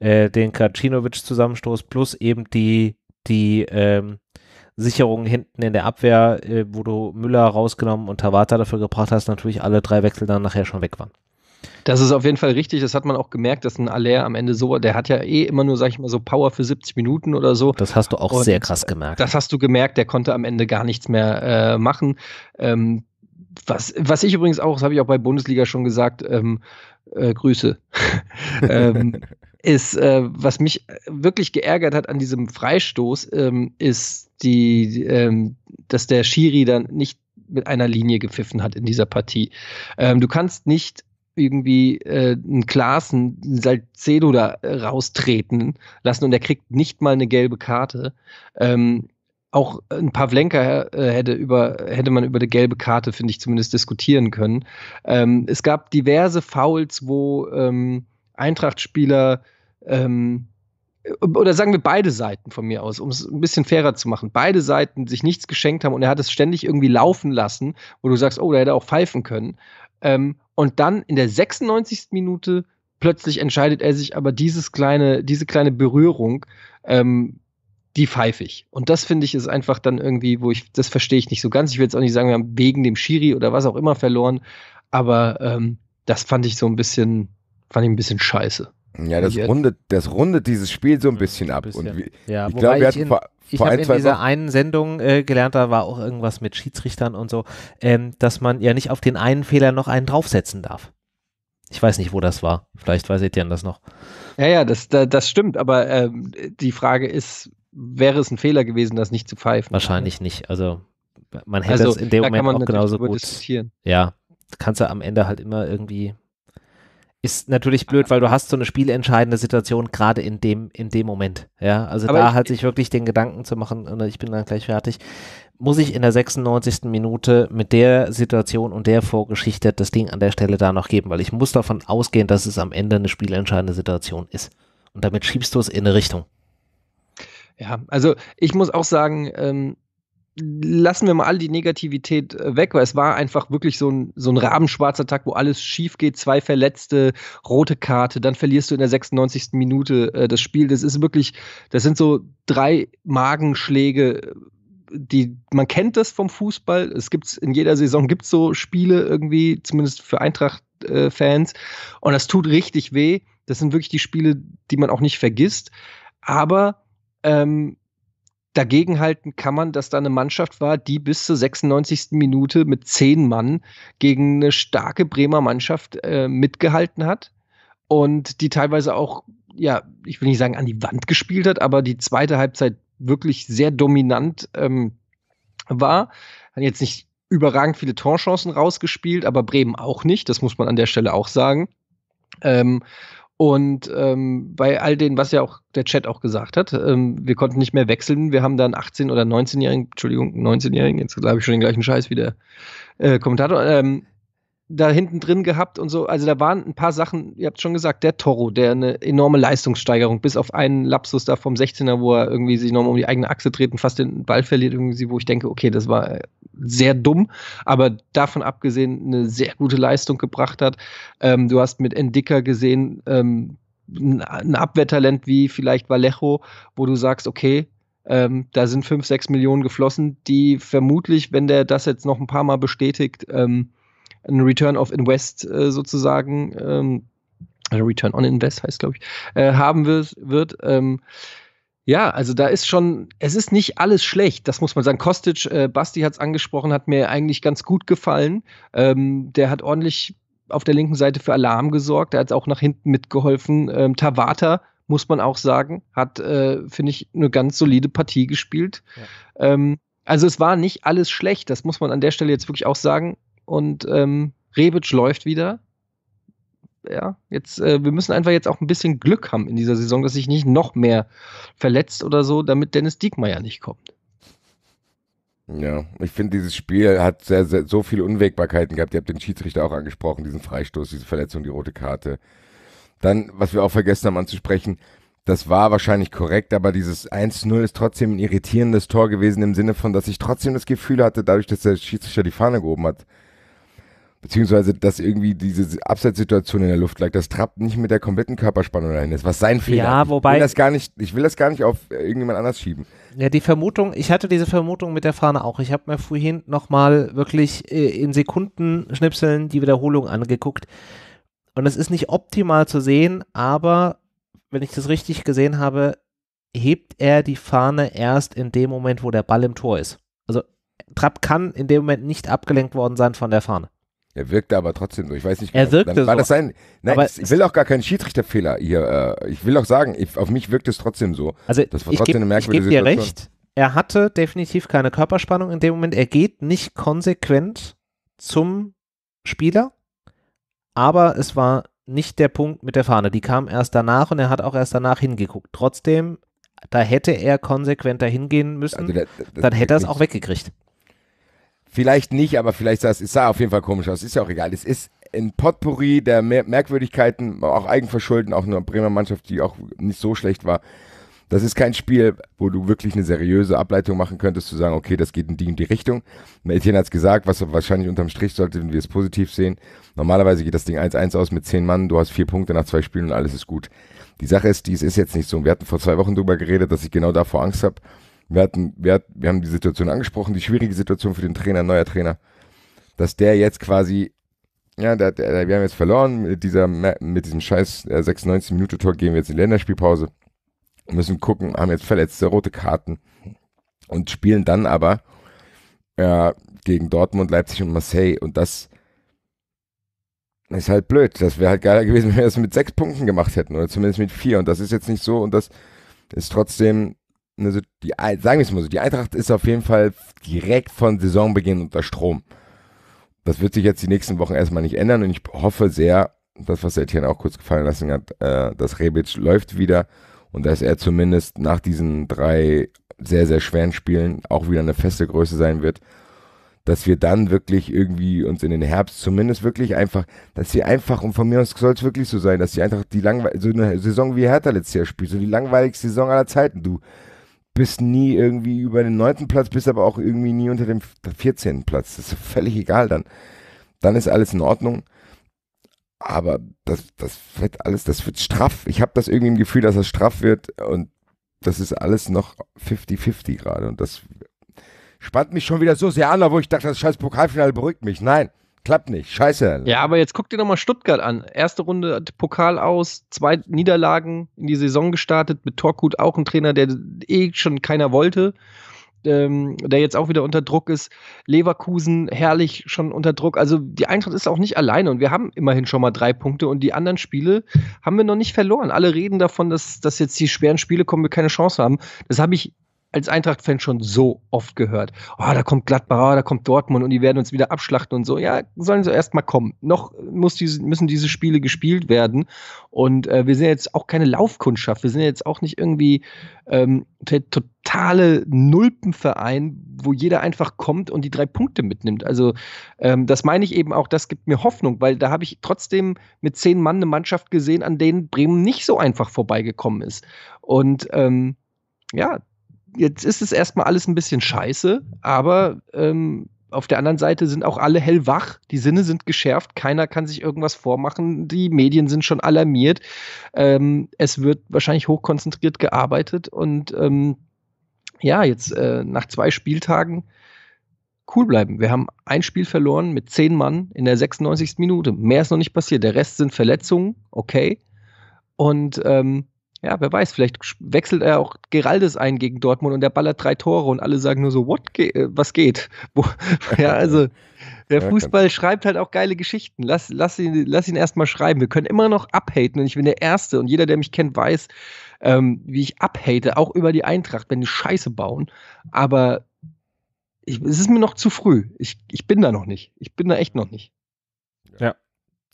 äh, den Kacinovic-Zusammenstoß plus eben die die ähm, Sicherungen hinten in der Abwehr, äh, wo du Müller rausgenommen und Tawata dafür gebracht hast, natürlich alle drei Wechsel dann nachher schon weg waren. Das ist auf jeden Fall richtig. Das hat man auch gemerkt, dass ein Aller am Ende so, der hat ja eh immer nur, sag ich mal, so Power für 70 Minuten oder so. Das hast du auch Und sehr krass gemerkt. Das hast du gemerkt. Der konnte am Ende gar nichts mehr äh, machen. Ähm, was, was ich übrigens auch, das habe ich auch bei Bundesliga schon gesagt, ähm, äh, Grüße. ähm, ist, äh, was mich wirklich geärgert hat an diesem Freistoß, ähm, ist die, ähm, dass der Schiri dann nicht mit einer Linie gepfiffen hat in dieser Partie. Ähm, du kannst nicht irgendwie äh, ein Glas, ein Salcedo da äh, raustreten lassen und er kriegt nicht mal eine gelbe Karte. Ähm, auch ein Pavlenka äh, hätte, über, hätte man über eine gelbe Karte, finde ich, zumindest diskutieren können. Ähm, es gab diverse Fouls, wo ähm, Eintracht-Spieler ähm, oder sagen wir beide Seiten von mir aus, um es ein bisschen fairer zu machen, beide Seiten sich nichts geschenkt haben und er hat es ständig irgendwie laufen lassen, wo du sagst, oh, da hätte er auch pfeifen können. Ähm, und dann in der 96. Minute plötzlich entscheidet er sich aber dieses kleine, diese kleine Berührung, ähm, die pfeife ich. Und das finde ich ist einfach dann irgendwie, wo ich, das verstehe ich nicht so ganz. Ich will jetzt auch nicht sagen, wir haben wegen dem Schiri oder was auch immer verloren, aber ähm, das fand ich so ein bisschen, fand ich ein bisschen scheiße. Ja, das rundet, das rundet dieses Spiel so ein bisschen ab. Bisschen. Und wir, ja, ich glaube, wir hatten vor, ich habe in dieser einen Sendung äh, gelernt, da war auch irgendwas mit Schiedsrichtern und so, ähm, dass man ja nicht auf den einen Fehler noch einen draufsetzen darf. Ich weiß nicht, wo das war. Vielleicht weiß Etienne das noch. Ja, ja, das, das stimmt. Aber ähm, die Frage ist, wäre es ein Fehler gewesen, das nicht zu pfeifen? Wahrscheinlich nicht. Also man hätte also, es in dem Moment auch genauso gut. Ja, kannst du am Ende halt immer irgendwie ist natürlich blöd, weil du hast so eine spielentscheidende Situation gerade in dem, in dem Moment. Ja, also Aber da ich, halt sich wirklich den Gedanken zu machen, und äh, ich bin dann gleich fertig, muss ich in der 96. Minute mit der Situation und der Vorgeschichte das Ding an der Stelle da noch geben, weil ich muss davon ausgehen, dass es am Ende eine spielentscheidende Situation ist. Und damit schiebst du es in eine Richtung. Ja, also ich muss auch sagen, ähm, lassen wir mal all die Negativität äh, weg, weil es war einfach wirklich so ein, so ein rabenschwarzer Tag, wo alles schief geht, zwei Verletzte, rote Karte, dann verlierst du in der 96. Minute äh, das Spiel. Das ist wirklich, das sind so drei Magenschläge, die, man kennt das vom Fußball. Es gibt in jeder Saison gibt's so Spiele irgendwie, zumindest für Eintracht-Fans. Äh, und das tut richtig weh. Das sind wirklich die Spiele, die man auch nicht vergisst. Aber ähm, dagegenhalten kann man, dass da eine Mannschaft war, die bis zur 96. Minute mit zehn Mann gegen eine starke Bremer Mannschaft äh, mitgehalten hat und die teilweise auch, ja, ich will nicht sagen an die Wand gespielt hat, aber die zweite Halbzeit wirklich sehr dominant ähm, war. Hat jetzt nicht überragend viele Torchancen rausgespielt, aber Bremen auch nicht. Das muss man an der Stelle auch sagen. Ähm, und ähm, bei all dem, was ja auch der Chat auch gesagt hat, ähm, wir konnten nicht mehr wechseln. Wir haben dann 18- oder 19-Jährigen, Entschuldigung, 19-Jährigen, jetzt glaube ich schon den gleichen Scheiß wie der äh, Kommentator, ähm, da hinten drin gehabt und so. Also da waren ein paar Sachen, ihr habt schon gesagt, der Toro, der eine enorme Leistungssteigerung, bis auf einen Lapsus da vom 16er, wo er irgendwie sich nochmal um die eigene Achse dreht und fast den Ball verliert, irgendwie, wo ich denke, okay, das war äh, sehr dumm, aber davon abgesehen eine sehr gute Leistung gebracht hat. Ähm, du hast mit Endicker gesehen, ähm, ein Abwehrtalent wie vielleicht Vallejo, wo du sagst, okay, ähm, da sind 5, 6 Millionen geflossen, die vermutlich, wenn der das jetzt noch ein paar Mal bestätigt, ähm, ein Return of Invest äh, sozusagen, ähm, Return on Invest heißt, glaube ich, äh, haben wird. wird ähm, ja, also da ist schon, es ist nicht alles schlecht, das muss man sagen. Kostic, äh, Basti hat es angesprochen, hat mir eigentlich ganz gut gefallen. Ähm, der hat ordentlich auf der linken Seite für Alarm gesorgt, der hat auch nach hinten mitgeholfen. Ähm, Tavata, muss man auch sagen, hat, äh, finde ich, eine ganz solide Partie gespielt. Ja. Ähm, also es war nicht alles schlecht, das muss man an der Stelle jetzt wirklich auch sagen. Und ähm, Rebic läuft wieder. Ja, jetzt, äh, wir müssen einfach jetzt auch ein bisschen Glück haben in dieser Saison, dass sich nicht noch mehr verletzt oder so, damit Dennis Diekmeyer nicht kommt. Ja, ich finde, dieses Spiel hat sehr, sehr, so viele Unwägbarkeiten gehabt. Ihr habt den Schiedsrichter auch angesprochen, diesen Freistoß, diese Verletzung, die rote Karte. Dann, was wir auch vergessen haben anzusprechen, das war wahrscheinlich korrekt, aber dieses 1-0 ist trotzdem ein irritierendes Tor gewesen im Sinne von, dass ich trotzdem das Gefühl hatte, dadurch, dass der Schiedsrichter die Fahne gehoben hat, beziehungsweise dass irgendwie diese Abseitssituation in der Luft lag, dass Trapp nicht mit der kompletten Körperspannung dahin ist, was sein Fehler ja, wobei, ich will das gar nicht, ich will das gar nicht auf irgendjemand anders schieben. Ja, die Vermutung, ich hatte diese Vermutung mit der Fahne auch. Ich habe mir vorhin nochmal wirklich äh, in Sekundenschnipseln die Wiederholung angeguckt. Und es ist nicht optimal zu sehen, aber wenn ich das richtig gesehen habe, hebt er die Fahne erst in dem Moment, wo der Ball im Tor ist. Also Trapp kann in dem Moment nicht abgelenkt worden sein von der Fahne. Er wirkte aber trotzdem so. Ich weiß nicht genau. Er wirkte war so. Das sein, nein, ich, ich will auch gar keinen Schiedsrichterfehler hier. Äh, ich will auch sagen, ich, auf mich wirkt es trotzdem so. Also das war trotzdem geb, eine merkwürdige ich Situation. Dir recht. Er hatte definitiv keine Körperspannung in dem Moment. Er geht nicht konsequent zum Spieler, aber es war nicht der Punkt mit der Fahne. Die kam erst danach und er hat auch erst danach hingeguckt. Trotzdem, da hätte er konsequenter hingehen müssen, also der, der, dann hätte er es auch weggekriegt. Vielleicht nicht, aber vielleicht sah es, sah auf jeden Fall komisch aus. Ist ja auch egal. Es ist ein Potpourri der Mer Merkwürdigkeiten, auch Eigenverschulden, auch eine Bremer Mannschaft, die auch nicht so schlecht war. Das ist kein Spiel, wo du wirklich eine seriöse Ableitung machen könntest, zu sagen, okay, das geht in die und die Richtung. Etienne hat es gesagt, was wahrscheinlich unterm Strich sollte, wenn wir es positiv sehen. Normalerweise geht das Ding 1-1 aus mit zehn Mann, du hast vier Punkte nach zwei Spielen und alles ist gut. Die Sache ist, dies ist jetzt nicht so. Wir hatten vor zwei Wochen darüber geredet, dass ich genau davor Angst habe, wir, hatten, wir, wir haben die Situation angesprochen, die schwierige Situation für den Trainer, neuer Trainer, dass der jetzt quasi, ja, der, der, wir haben jetzt verloren mit, dieser, mit diesem scheiß 96-Minute-Tor, äh, gehen wir jetzt in die Länderspielpause, müssen gucken, haben jetzt verletzte rote Karten und spielen dann aber äh, gegen Dortmund, Leipzig und Marseille und das ist halt blöd. Das wäre halt geiler gewesen, wenn wir das mit sechs Punkten gemacht hätten oder zumindest mit vier. Und das ist jetzt nicht so. Und das ist trotzdem also die, sagen wir es mal so, die Eintracht ist auf jeden Fall direkt von Saisonbeginn unter Strom. Das wird sich jetzt die nächsten Wochen erstmal nicht ändern und ich hoffe sehr, das, was Etienne auch kurz gefallen lassen hat, äh, dass Rebic läuft wieder und dass er zumindest nach diesen drei sehr, sehr schweren Spielen auch wieder eine feste Größe sein wird, dass wir dann wirklich irgendwie uns in den Herbst zumindest wirklich einfach, dass wir einfach, und von mir aus soll es wirklich so sein, dass die einfach die langweilige, so eine Saison wie Hertha letztes Jahr spielt, so die langweiligste Saison aller Zeiten, du bist nie irgendwie über den neunten Platz, bist aber auch irgendwie nie unter dem 14. Platz. Das ist völlig egal dann. Dann ist alles in Ordnung. Aber das, das wird alles, das wird straff. Ich habe das irgendwie im Gefühl, dass das straff wird und das ist alles noch 50-50 gerade. Und das spannt mich schon wieder so sehr an, obwohl ich dachte, das scheiß Pokalfinale beruhigt mich. Nein klappt nicht. Scheiße. Ja, aber jetzt guck dir nochmal Stuttgart an. Erste Runde Pokal aus, zwei Niederlagen in die Saison gestartet, mit Torkut auch ein Trainer, der eh schon keiner wollte. Ähm, der jetzt auch wieder unter Druck ist. Leverkusen herrlich schon unter Druck. Also die Eintracht ist auch nicht alleine und wir haben immerhin schon mal drei Punkte und die anderen Spiele haben wir noch nicht verloren. Alle reden davon, dass, dass jetzt die schweren Spiele kommen, wir keine Chance haben. Das habe ich als Eintracht-Fan schon so oft gehört. Oh, da kommt Gladbach, oh, da kommt Dortmund und die werden uns wieder abschlachten und so. Ja, sollen sie erst mal kommen. Noch diese, müssen diese Spiele gespielt werden. Und äh, wir sind jetzt auch keine Laufkundschaft. Wir sind jetzt auch nicht irgendwie ähm, der totale Nulpenverein, wo jeder einfach kommt und die drei Punkte mitnimmt. Also ähm, das meine ich eben auch, das gibt mir Hoffnung, weil da habe ich trotzdem mit zehn Mann eine Mannschaft gesehen, an denen Bremen nicht so einfach vorbeigekommen ist. Und ähm, ja, jetzt ist es erstmal alles ein bisschen scheiße, aber ähm, auf der anderen Seite sind auch alle hellwach, die Sinne sind geschärft, keiner kann sich irgendwas vormachen, die Medien sind schon alarmiert, ähm, es wird wahrscheinlich hochkonzentriert gearbeitet und ähm, ja, jetzt äh, nach zwei Spieltagen cool bleiben. Wir haben ein Spiel verloren mit zehn Mann in der 96. Minute. Mehr ist noch nicht passiert. Der Rest sind Verletzungen, okay. Und ähm, ja, wer weiß, vielleicht wechselt er auch Geraldes ein gegen Dortmund und der ballert drei Tore und alle sagen nur so, what ge äh, was geht? ja, also der Fußball schreibt halt auch geile Geschichten. Lass, lass ihn, lass ihn erstmal schreiben. Wir können immer noch abhaten und ich bin der Erste und jeder, der mich kennt, weiß, ähm, wie ich abhate, auch über die Eintracht, wenn die Scheiße bauen. Aber ich, es ist mir noch zu früh. Ich, ich bin da noch nicht. Ich bin da echt noch nicht. Ja,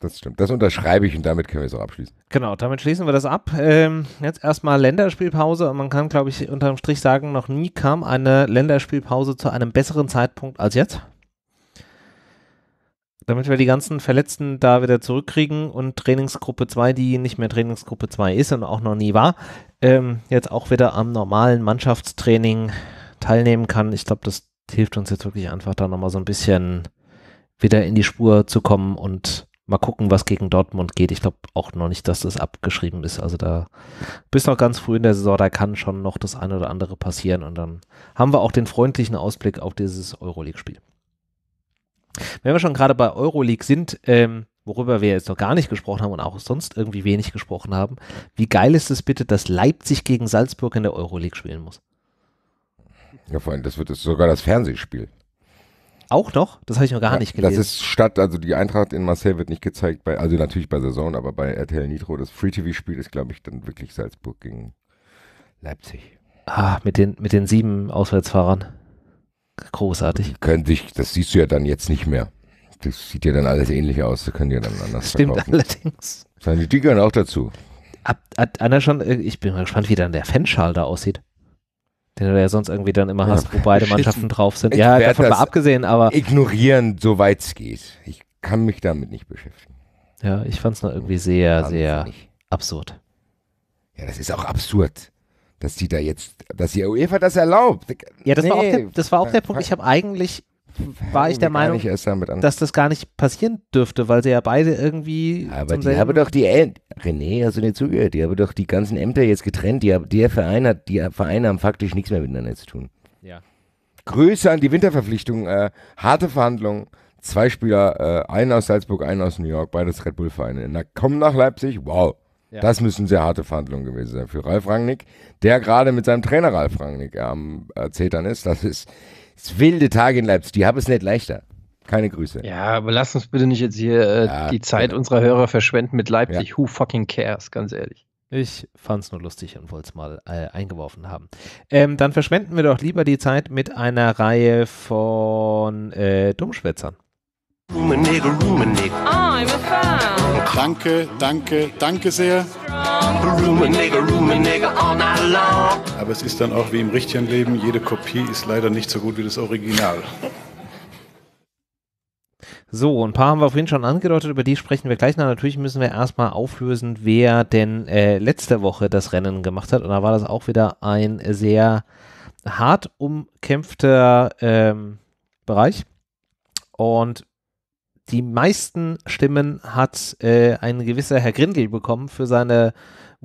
das stimmt. Das unterschreibe ich und damit können wir es auch abschließen. Genau, damit schließen wir das ab. Ähm, jetzt erstmal Länderspielpause. Man kann, glaube ich, unterm Strich sagen, noch nie kam eine Länderspielpause zu einem besseren Zeitpunkt als jetzt. Damit wir die ganzen Verletzten da wieder zurückkriegen und Trainingsgruppe 2, die nicht mehr Trainingsgruppe 2 ist und auch noch nie war, ähm, jetzt auch wieder am normalen Mannschaftstraining teilnehmen kann. Ich glaube, das hilft uns jetzt wirklich einfach da nochmal so ein bisschen wieder in die Spur zu kommen und Mal gucken, was gegen Dortmund geht. Ich glaube auch noch nicht, dass das abgeschrieben ist. Also da bist noch ganz früh in der Saison, da kann schon noch das eine oder andere passieren. Und dann haben wir auch den freundlichen Ausblick auf dieses Euroleague-Spiel. Wenn wir schon gerade bei Euroleague sind, ähm, worüber wir jetzt noch gar nicht gesprochen haben und auch sonst irgendwie wenig gesprochen haben, wie geil ist es bitte, dass Leipzig gegen Salzburg in der Euroleague spielen muss? Ja, vor allem, das wird das sogar das Fernsehspiel. Auch noch? Das habe ich noch gar ja, nicht gelesen. Das ist statt, also die Eintracht in Marseille wird nicht gezeigt, bei, also natürlich bei Saison, aber bei RTL Nitro. Das Free-TV-Spiel ist, glaube ich, dann wirklich Salzburg gegen Leipzig. Ah, mit den, mit den sieben Auswärtsfahrern. Großartig. Die Können sich, das siehst du ja dann jetzt nicht mehr. Das sieht ja dann alles ähnlich aus. Das können ja dann anders Stimmt verkaufen. allerdings. Die gehören auch dazu. Hat, ab, Anna schon, äh, ich bin mal gespannt, wie dann der Fanschal da aussieht den du ja sonst irgendwie dann immer hast, wo beide Mannschaften drauf sind. Ich ja, davon mal abgesehen, aber. Ignorieren, soweit es geht. Ich kann mich damit nicht beschäftigen. Ja, ich fand es noch irgendwie sehr, Wahnsinnig. sehr absurd. Ja, das ist auch absurd, dass die da jetzt, dass die UEFA das erlaubt. Ja, das nee. war auch der, das war auch äh, der Punkt. Ich äh. habe eigentlich war ich der Meinung, dass das gar nicht passieren dürfte, weil sie ja beide irgendwie. Aber die haben doch die El René, hast du nicht zugehört? Die haben doch die ganzen Ämter jetzt getrennt. Die, der Verein hat, die Vereine haben faktisch nichts mehr miteinander zu tun. Ja. Grüße an die Winterverpflichtung. Äh, harte Verhandlungen. Zwei Spieler, äh, einen aus Salzburg, einen aus New York, beides Red Bull-Vereine. Na, komm nach Leipzig, wow. Ja. Das müssen sehr harte Verhandlungen gewesen sein für Ralf Rangnick, der gerade mit seinem Trainer Ralf Rangnick am ähm, Zetern ist. Das ist es wilde Tage in Leipzig, die haben es nicht leichter. Keine Grüße. Ja, aber lass uns bitte nicht jetzt hier äh, ja, die Zeit genau. unserer Hörer verschwenden mit Leipzig. Ja. Who fucking cares, ganz ehrlich. Ich fand's nur lustig und wollte es mal äh, eingeworfen haben. Ähm, dann verschwenden wir doch lieber die Zeit mit einer Reihe von äh, Dummschwätzern. Rumenig, Rumenig. Ah, I'm a fan. Danke, danke, danke sehr. Strong. Aber es ist dann auch wie im richtigen Leben, jede Kopie ist leider nicht so gut wie das Original. So, ein paar haben wir vorhin schon angedeutet, über die sprechen wir gleich noch. Natürlich müssen wir erstmal auflösen, wer denn äh, letzte Woche das Rennen gemacht hat. Und da war das auch wieder ein sehr hart umkämpfter ähm, Bereich. Und die meisten Stimmen hat äh, ein gewisser Herr Grindel bekommen für seine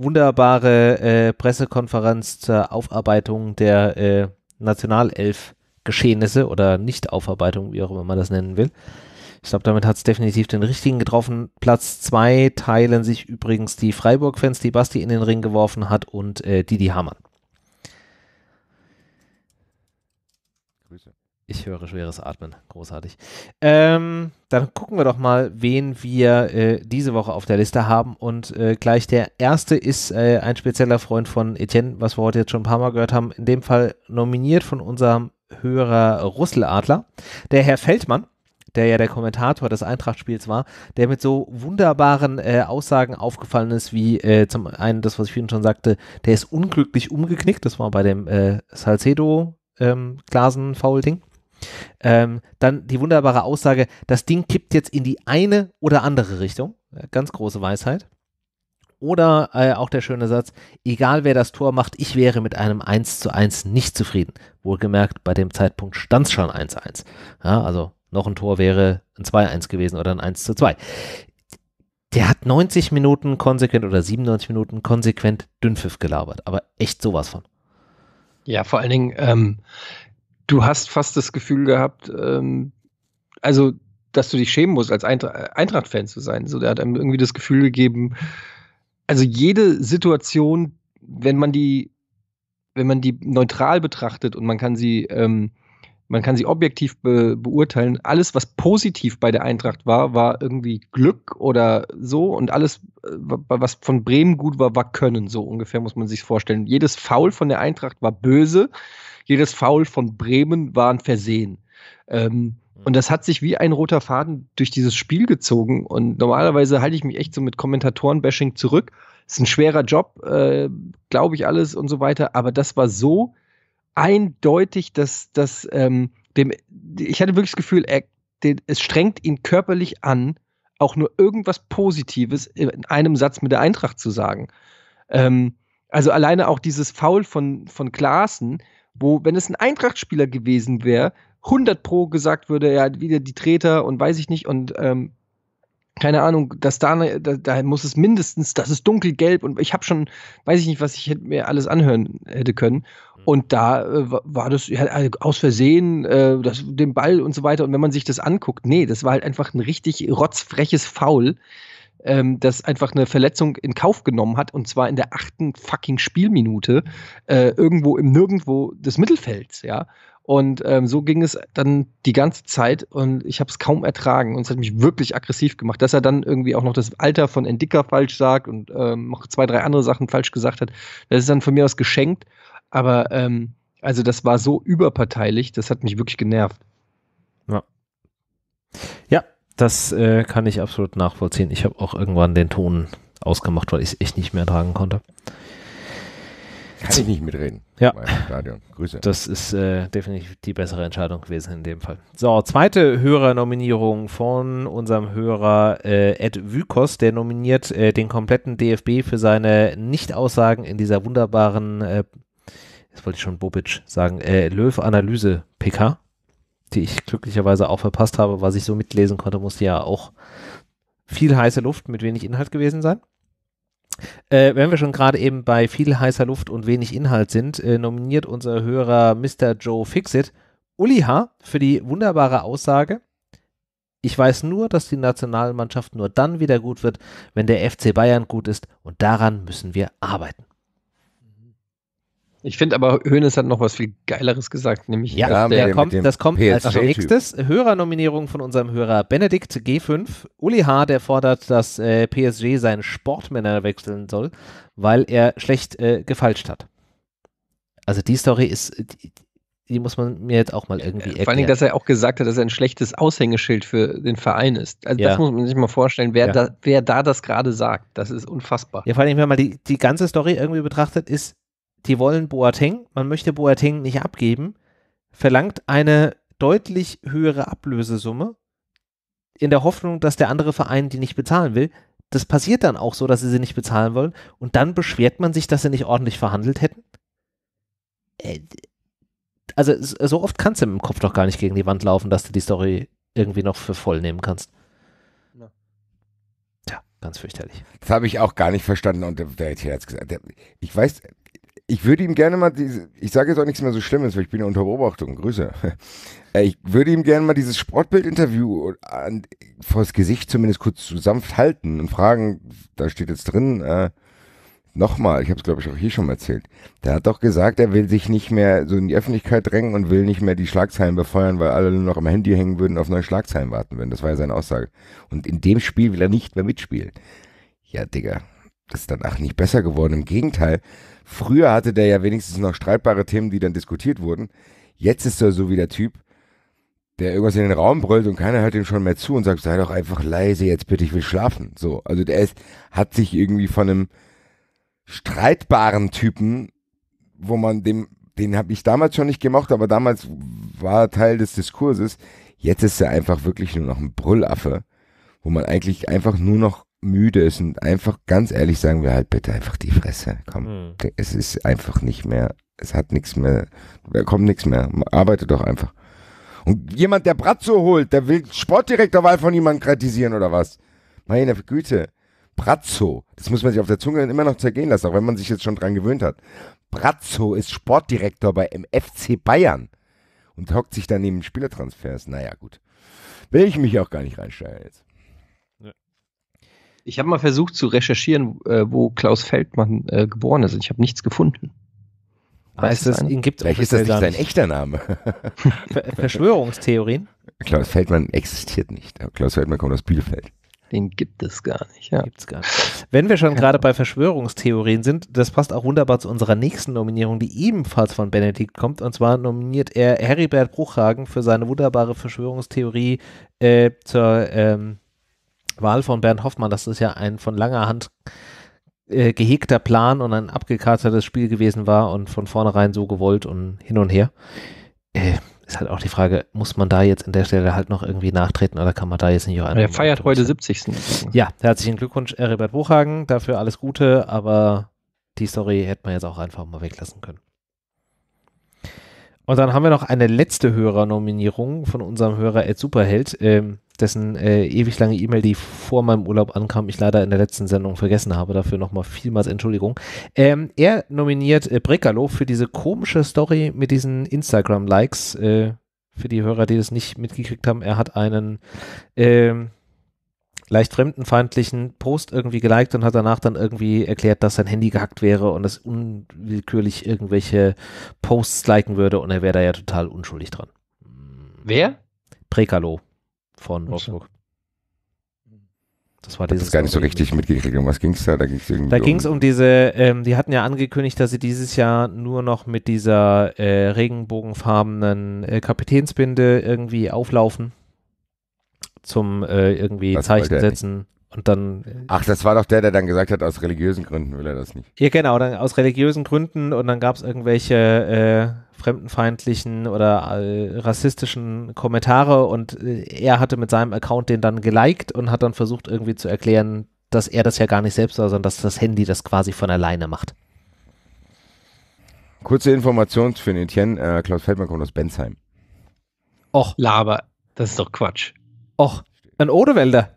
wunderbare äh, Pressekonferenz zur Aufarbeitung der äh, Nationalelf-Geschehnisse oder Nichtaufarbeitung, wie auch immer man das nennen will. Ich glaube, damit hat es definitiv den richtigen getroffen. Platz zwei teilen sich übrigens die Freiburg-Fans, die Basti in den Ring geworfen hat, und äh, Didi Hamann. Ich höre schweres Atmen. Großartig. Ähm, dann gucken wir doch mal, wen wir äh, diese Woche auf der Liste haben. Und äh, gleich der erste ist äh, ein spezieller Freund von Etienne, was wir heute jetzt schon ein paar Mal gehört haben. In dem Fall nominiert von unserem Hörer Russeladler, der Herr Feldmann der ja der Kommentator des Eintracht-Spiels war, der mit so wunderbaren äh, Aussagen aufgefallen ist, wie äh, zum einen das, was ich vorhin schon sagte, der ist unglücklich umgeknickt, das war bei dem äh, Salcedo ähm, Glasen-Foul-Ding. Ähm, dann die wunderbare Aussage, das Ding kippt jetzt in die eine oder andere Richtung. Ganz große Weisheit. Oder äh, auch der schöne Satz, egal wer das Tor macht, ich wäre mit einem 1 zu 1 nicht zufrieden. Wohlgemerkt, bei dem Zeitpunkt stand es schon 1-1. zu Ja, also noch ein Tor wäre ein 2-1 gewesen oder ein 1 zu 2. Der hat 90 Minuten konsequent oder 97 Minuten konsequent Dünnpfiff gelabert, aber echt sowas von. Ja, vor allen Dingen, ähm, du hast fast das Gefühl gehabt, ähm, also dass du dich schämen musst, als Eintracht-Fan zu sein. So, der hat einem irgendwie das Gefühl gegeben, also jede Situation, wenn man die, wenn man die neutral betrachtet und man kann sie, ähm, man kann sie objektiv be beurteilen, alles, was positiv bei der Eintracht war, war irgendwie Glück oder so und alles, äh, was von Bremen gut war, war Können, so ungefähr muss man sich vorstellen. Jedes Foul von der Eintracht war böse jedes Foul von Bremen war ein Versehen. Ähm, mhm. und das hat sich wie ein roter Faden durch dieses Spiel gezogen. Und normalerweise halte ich mich echt so mit Kommentatoren-Bashing zurück. Ist ein schwerer Job, äh, glaube ich alles und so weiter. Aber das war so eindeutig, dass, dass ähm, dem, ich hatte wirklich das Gefühl, er, den, es strengt ihn körperlich an, auch nur irgendwas Positives in einem Satz mit der Eintracht zu sagen. Ähm, also alleine auch dieses Foul von, von Klaassen, wo, wenn es ein Eintracht-Spieler gewesen wäre, 100 Pro gesagt würde, er hat wieder die Treter und weiß ich nicht und ähm, keine Ahnung, dass da, ne, da, da, muss es mindestens, das ist dunkelgelb und ich habe schon, weiß ich nicht, was ich mir alles anhören hätte können. Mhm. Und da äh, war das ja, äh, aus Versehen, äh, das, den Ball und so weiter. Und wenn man sich das anguckt, nee, das war halt einfach ein richtig rotzfreches Foul ähm, das einfach eine Verletzung in Kauf genommen hat und zwar in der achten fucking Spielminute äh, irgendwo im Nirgendwo des Mittelfelds, ja. Und ähm, so ging es dann die ganze Zeit und ich habe es kaum ertragen und es hat mich wirklich aggressiv gemacht, dass er dann irgendwie auch noch das Alter von Endicker falsch sagt und ähm, noch zwei, drei andere Sachen falsch gesagt hat. Das ist dann von mir aus geschenkt, aber ähm, also das war so überparteilich, das hat mich wirklich genervt. Ja, das äh, kann ich absolut nachvollziehen. Ich habe auch irgendwann den Ton ausgemacht, weil ich es echt nicht mehr tragen konnte. Kann ich nicht mitreden. Ja. Grüße. Das ist äh, definitiv die bessere Entscheidung gewesen in dem Fall. So, zweite Hörernominierung von unserem Hörer äh, Ed Vykos, der nominiert äh, den kompletten DFB für seine Nicht-Aussagen in dieser wunderbaren, äh, jetzt wollte ich schon Bobic sagen, äh, Löw-Analyse-PK die ich glücklicherweise auch verpasst habe, was ich so mitlesen konnte, musste ja auch viel heiße Luft mit wenig Inhalt gewesen sein. Äh, wenn wir schon gerade eben bei viel heißer Luft und wenig Inhalt sind, äh, nominiert unser Hörer Mr. Joe Fixit Uli H. für die wunderbare Aussage. Ich weiß nur, dass die Nationalmannschaft nur dann wieder gut wird, wenn der FC Bayern gut ist und daran müssen wir arbeiten. Ich finde aber, Hoeneß hat noch was viel Geileres gesagt, nämlich ja, ja der kommt, das kommt als nächstes. Hörernominierung von unserem Hörer Benedikt G5. Uli H., der fordert, dass äh, PSG seinen Sportmänner wechseln soll, weil er schlecht äh, gefalscht hat. Also die Story ist, die, die, muss man mir jetzt auch mal irgendwie äh, erklären. Vor allem, dass er auch gesagt hat, dass er ein schlechtes Aushängeschild für den Verein ist. Also ja. das muss man sich mal vorstellen, wer, ja. da, wer da das gerade sagt. Das ist unfassbar. Ja, vor allem, wenn man die, die ganze Story irgendwie betrachtet, ist die wollen Boateng, man möchte Boateng nicht abgeben, verlangt eine deutlich höhere Ablösesumme in der Hoffnung, dass der andere Verein die nicht bezahlen will. Das passiert dann auch so, dass sie sie nicht bezahlen wollen und dann beschwert man sich, dass sie nicht ordentlich verhandelt hätten. Äh, also so oft kannst du im Kopf doch gar nicht gegen die Wand laufen, dass du die Story irgendwie noch für voll nehmen kannst. Tja, ganz fürchterlich. Das habe ich auch gar nicht verstanden und der, der, der, der ich weiß, ich würde ihm gerne mal, diese, ich sage jetzt auch nichts mehr so Schlimmes, weil ich bin ja unter Beobachtung, Grüße. Äh, ich würde ihm gerne mal dieses Sportbild-Interview äh, vors Gesicht zumindest kurz zu sanft halten und fragen, da steht jetzt drin, äh, nochmal, ich habe es glaube ich auch hier schon mal erzählt, der hat doch gesagt, er will sich nicht mehr so in die Öffentlichkeit drängen und will nicht mehr die Schlagzeilen befeuern, weil alle nur noch am Handy hängen würden und auf neue Schlagzeilen warten würden. Das war ja seine Aussage. Und in dem Spiel will er nicht mehr mitspielen. Ja, Digga, das ist dann auch nicht besser geworden. Im Gegenteil, Früher hatte der ja wenigstens noch streitbare Themen, die dann diskutiert wurden. Jetzt ist er so wie der Typ, der irgendwas in den Raum brüllt und keiner hört ihm schon mehr zu und sagt, sei doch einfach leise jetzt bitte, ich will schlafen. So, also der ist, hat sich irgendwie von einem streitbaren Typen, wo man dem, den habe ich damals schon nicht gemocht, aber damals war Teil des Diskurses. Jetzt ist er einfach wirklich nur noch ein Brüllaffe, wo man eigentlich einfach nur noch müde ist und einfach ganz ehrlich sagen wir halt bitte einfach die Fresse. Komm, mhm. es ist einfach nicht mehr, es hat nichts mehr, da kommt nichts mehr. Arbeite doch einfach. Und jemand, der Bratzo holt, der will Sportdirektorwahl von jemandem kritisieren oder was? Meine Güte. Brazzo, das muss man sich auf der Zunge immer noch zergehen lassen, auch wenn man sich jetzt schon dran gewöhnt hat. Brazzo ist Sportdirektor bei MFC Bayern und hockt sich daneben Spielertransfers. Naja, gut. Will ich mich auch gar nicht reinsteigen jetzt. Ich habe mal versucht zu recherchieren, äh, wo Klaus Feldmann äh, geboren ist. Ich habe nichts gefunden. Weißt du, ihn gibt Vielleicht ist das nicht sein echter Name. Verschwörungstheorien? Klaus Feldmann existiert nicht. Klaus Feldmann kommt aus Bielefeld. Den gibt es gar nicht, ja. Gibt's gar nicht. Wenn wir schon gerade bei Verschwörungstheorien sind, das passt auch wunderbar zu unserer nächsten Nominierung, die ebenfalls von Benedikt kommt. Und zwar nominiert er Heribert Bruchhagen für seine wunderbare Verschwörungstheorie äh, zur ähm, Wahl von Bernd Hoffmann, das ist ja ein von langer Hand äh, gehegter Plan und ein abgekatertes Spiel gewesen war und von vornherein so gewollt und hin und her. Äh, ist halt auch die Frage, muss man da jetzt in der Stelle halt noch irgendwie nachtreten oder kann man da jetzt nicht auch Er feiert heute 70. Ja, herzlichen Glückwunsch, Herbert Buchhagen, dafür alles Gute, aber die Story hätte man jetzt auch einfach mal weglassen können. Und dann haben wir noch eine letzte Hörernominierung von unserem Hörer Ed Superheld. Ähm, dessen äh, ewig lange E-Mail, die vor meinem Urlaub ankam, ich leider in der letzten Sendung vergessen habe. Dafür nochmal vielmals Entschuldigung. Ähm, er nominiert äh, Brekalo für diese komische Story mit diesen Instagram-Likes. Äh, für die Hörer, die das nicht mitgekriegt haben, er hat einen ähm, leicht fremdenfeindlichen Post irgendwie geliked und hat danach dann irgendwie erklärt, dass sein Handy gehackt wäre und es unwillkürlich irgendwelche Posts liken würde und er wäre da ja total unschuldig dran. Wer? Prekalo von Wolfsburg. Das war dieses. Das gar nicht so richtig mitgekriegt. Um was ging es da? Da ging es irgendwie. um diese. Ähm, die hatten ja angekündigt, dass sie dieses Jahr nur noch mit dieser äh, regenbogenfarbenen äh, Kapitänsbinde irgendwie auflaufen. Zum äh, irgendwie das Zeichen setzen. Und dann. Äh, Ach, das war doch der, der dann gesagt hat, aus religiösen Gründen will er das nicht. Ja, genau, dann aus religiösen Gründen und dann gab es irgendwelche äh, fremdenfeindlichen oder äh, rassistischen Kommentare und äh, er hatte mit seinem Account den dann geliked und hat dann versucht, irgendwie zu erklären, dass er das ja gar nicht selbst war, sondern dass das Handy das quasi von alleine macht. Kurze Information für den Etienne. Äh, Klaus Feldmann kommt aus Bensheim. Och. Laber. Das ist doch Quatsch. Och. Ein Odewälder.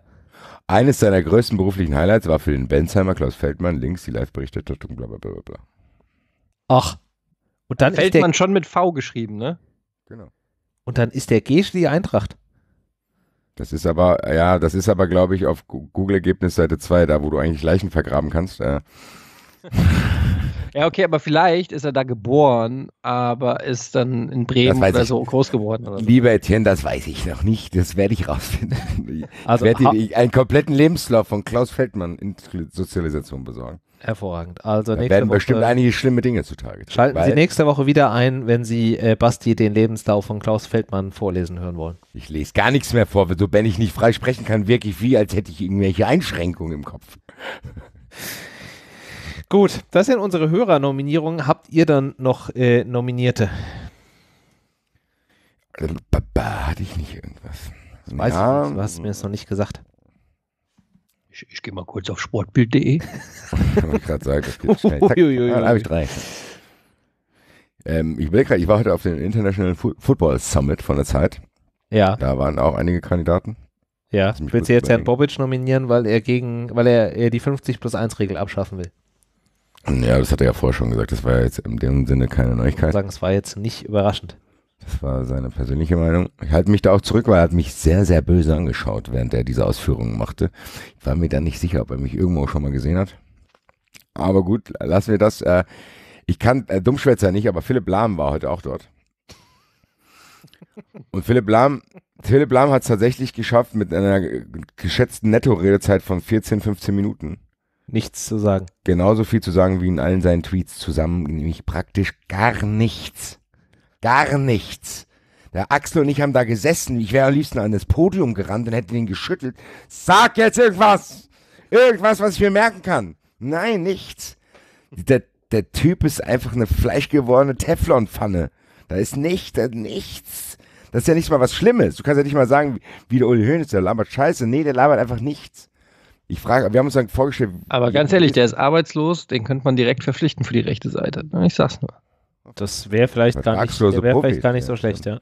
Eines seiner größten beruflichen Highlights war für den Bensheimer Klaus Feldmann links die Live-Berichterstattung, bla bla bla bla. Ach. Und dann Feldmann ist der, schon mit V geschrieben, ne? Genau. Und dann ist der G die Eintracht. Das ist aber, ja, das ist aber, glaube ich, auf google ergebnisseite 2, da wo du eigentlich Leichen vergraben kannst. Äh. Ja, okay, aber vielleicht ist er da geboren, aber ist dann in Bremen oder so groß geworden. Oder so. Lieber Etienne, das weiß ich noch nicht. Das werde ich rausfinden. Also, ich werde dir einen kompletten Lebenslauf von Klaus Feldmann in Sozialisation besorgen. Hervorragend. Also da nächste werden Woche bestimmt einige schlimme Dinge zutage. Schalten Sie nächste Woche wieder ein, wenn Sie äh, Basti den Lebenslauf von Klaus Feldmann vorlesen hören wollen. Ich lese gar nichts mehr vor, so wenn ich nicht frei sprechen kann, wirklich wie, als hätte ich irgendwelche Einschränkungen im Kopf. Gut, das sind unsere Hörernominierungen. Habt ihr dann noch äh, Nominierte? Ähm, hatte ich nicht irgendwas? Das weiß ja. ich nicht. Du hast mir das noch nicht gesagt. Ich, ich gehe mal kurz auf sportbild.de. Kann ich gerade sagen, das geht schnell. Zack, dann habe ich drei. Ähm, ich bin gerade, ich war heute auf dem International Football Summit von der Zeit. Ja. Da waren auch einige Kandidaten. Ja. Willst du jetzt Herrn Bobic nominieren, weil er gegen, weil er, er die 50 plus 1 Regel abschaffen will? Ja, das hat er ja vorher schon gesagt. Das war jetzt in dem Sinne keine Neuigkeit. Ich sagen, es war jetzt nicht überraschend. Das war seine persönliche Meinung. Ich halte mich da auch zurück, weil er hat mich sehr, sehr böse angeschaut, während er diese Ausführungen machte. Ich war mir da nicht sicher, ob er mich irgendwo schon mal gesehen hat. Aber gut, lassen wir das. Äh, ich kann äh, Dummschwätzer nicht, aber Philipp Lahm war heute auch dort. Und Philipp Lahm, Philipp Lahm hat es tatsächlich geschafft mit einer äh, geschätzten Netto-Redezeit von 14, 15 Minuten nichts zu sagen. Genauso viel zu sagen wie in allen seinen Tweets zusammen, nämlich praktisch gar nichts. Gar nichts. Der Axel und ich haben da gesessen. Ich wäre am liebsten an das Podium gerannt und hätte ihn geschüttelt. Sag jetzt irgendwas! Irgendwas, was ich mir merken kann. Nein, nichts. Der, der Typ ist einfach eine fleischgewordene Teflonpfanne. Da ist nichts, da nichts. Das ist ja nicht mal was Schlimmes. Du kannst ja nicht mal sagen, wie der Uli Hoeneß, der labert Scheiße. Nee, der labert einfach nichts. Ich frage, wir haben uns dann vorgestellt. Aber ganz ehrlich, der ist arbeitslos, den könnte man direkt verpflichten für die rechte Seite. Ich sag's nur. Das wäre vielleicht, gar nicht, wär vielleicht gar nicht so schlecht, ja.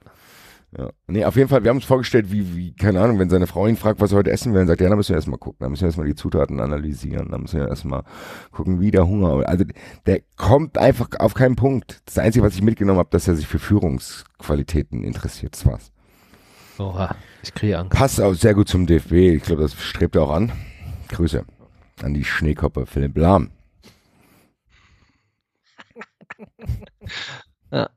Ja. Nee, auf jeden Fall, wir haben uns vorgestellt, wie, wie, keine Ahnung, wenn seine Frau ihn fragt, was sie heute essen will, dann sagt er, ja, da müssen wir erstmal gucken, da müssen wir erstmal die Zutaten analysieren, da müssen wir erstmal gucken, wie der Hunger. Also der kommt einfach auf keinen Punkt. Das Einzige, was ich mitgenommen habe, dass er sich für Führungsqualitäten interessiert, das war's. Oha, ich kriege Angst. Passt auch sehr gut zum DFB, ich glaube, das strebt er auch an. Grüße an die Schneekoppe Philipp Lahm. ja.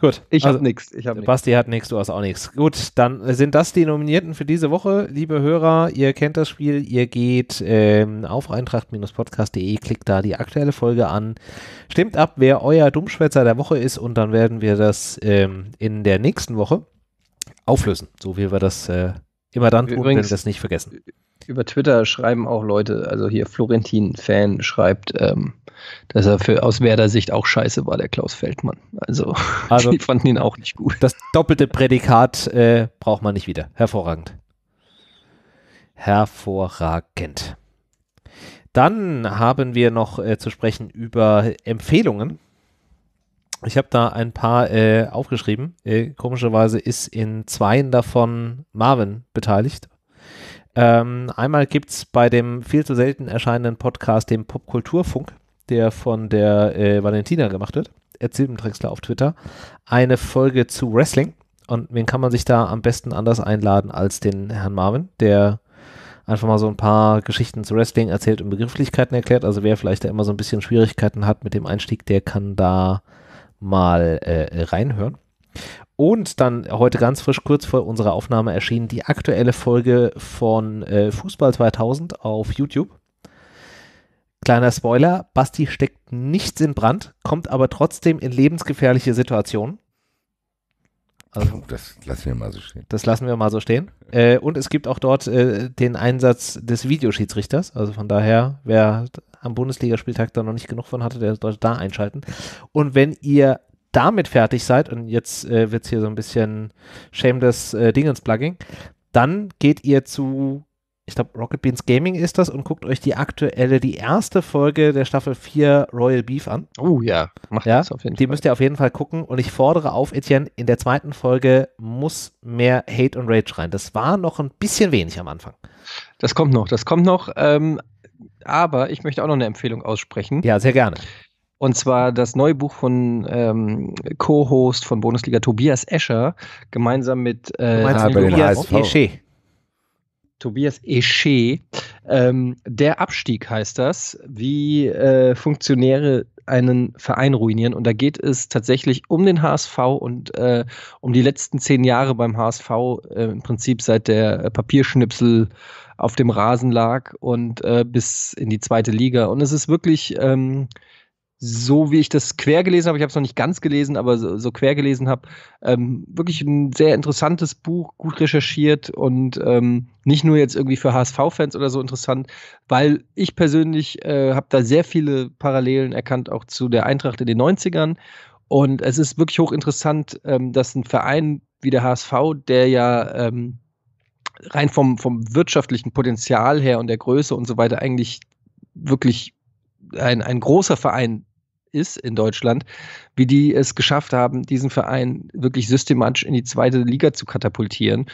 Gut. Ich also, habe nichts. Hab Basti nix. hat nichts, du hast auch nichts. Gut, dann sind das die Nominierten für diese Woche, liebe Hörer. Ihr kennt das Spiel. Ihr geht ähm, auf eintracht-podcast.de, klickt da die aktuelle Folge an. Stimmt ab, wer euer Dummschwätzer der Woche ist und dann werden wir das ähm, in der nächsten Woche auflösen, so wie wir das äh, immer dann tun, übrigens, wenn wir das nicht vergessen. Über Twitter schreiben auch Leute, also hier Florentin-Fan schreibt, ähm, dass er für, aus Werder Sicht auch scheiße war, der Klaus Feldmann. Also, also die fanden ihn auch nicht gut. Das doppelte Prädikat äh, braucht man nicht wieder. Hervorragend. Hervorragend. Dann haben wir noch äh, zu sprechen über Empfehlungen. Ich habe da ein paar äh, aufgeschrieben. Äh, komischerweise ist in zweien davon Marvin beteiligt. Ähm, einmal gibt es bei dem viel zu selten erscheinenden Podcast, dem Popkulturfunk, der von der äh, Valentina gemacht wird, Erzählbentrixler auf Twitter, eine Folge zu Wrestling. Und wen kann man sich da am besten anders einladen als den Herrn Marvin, der einfach mal so ein paar Geschichten zu Wrestling erzählt und Begrifflichkeiten erklärt. Also wer vielleicht da immer so ein bisschen Schwierigkeiten hat mit dem Einstieg, der kann da mal äh, reinhören. Und dann heute ganz frisch, kurz vor unserer Aufnahme erschien die aktuelle Folge von äh, Fußball 2000 auf YouTube. Kleiner Spoiler, Basti steckt nichts in Brand, kommt aber trotzdem in lebensgefährliche Situationen. Also, das lassen wir mal so stehen. Das lassen wir mal so stehen. Äh, und es gibt auch dort äh, den Einsatz des Videoschiedsrichters. Also von daher, wer am Bundesligaspieltag da noch nicht genug von hatte, der sollte da einschalten. Und wenn ihr damit fertig seid, und jetzt äh, wird es hier so ein bisschen shameless äh, Dingens-Plugging, dann geht ihr zu, ich glaube, Rocket Beans Gaming ist das und guckt euch die aktuelle, die erste Folge der Staffel 4 Royal Beef an. Oh ja, macht ja, das auf jeden Fall. Die müsst ihr auf jeden Fall gucken und ich fordere auf, Etienne, in der zweiten Folge muss mehr Hate und Rage rein. Das war noch ein bisschen wenig am Anfang. Das kommt noch, das kommt noch. Ähm, aber ich möchte auch noch eine Empfehlung aussprechen. Ja, sehr gerne. Und zwar das neue Buch von ähm, Co-Host von Bundesliga Tobias Escher gemeinsam mit äh, Tobias Escher. Tobias Escher. Ähm, der Abstieg heißt das, wie äh, Funktionäre einen Verein ruinieren. Und da geht es tatsächlich um den HSV und äh, um die letzten zehn Jahre beim HSV, äh, im Prinzip seit der Papierschnipsel auf dem Rasen lag und äh, bis in die zweite Liga. Und es ist wirklich. Ähm, so wie ich das quer gelesen habe, ich habe es noch nicht ganz gelesen, aber so, so quer gelesen habe, ähm, wirklich ein sehr interessantes Buch, gut recherchiert und ähm, nicht nur jetzt irgendwie für HSV-Fans oder so interessant, weil ich persönlich äh, habe da sehr viele Parallelen erkannt, auch zu der Eintracht in den 90ern. Und es ist wirklich hochinteressant, ähm, dass ein Verein wie der HSV, der ja ähm, rein vom, vom wirtschaftlichen Potenzial her und der Größe und so weiter eigentlich wirklich ein, ein großer Verein ist in Deutschland, wie die es geschafft haben, diesen Verein wirklich systematisch in die zweite Liga zu katapultieren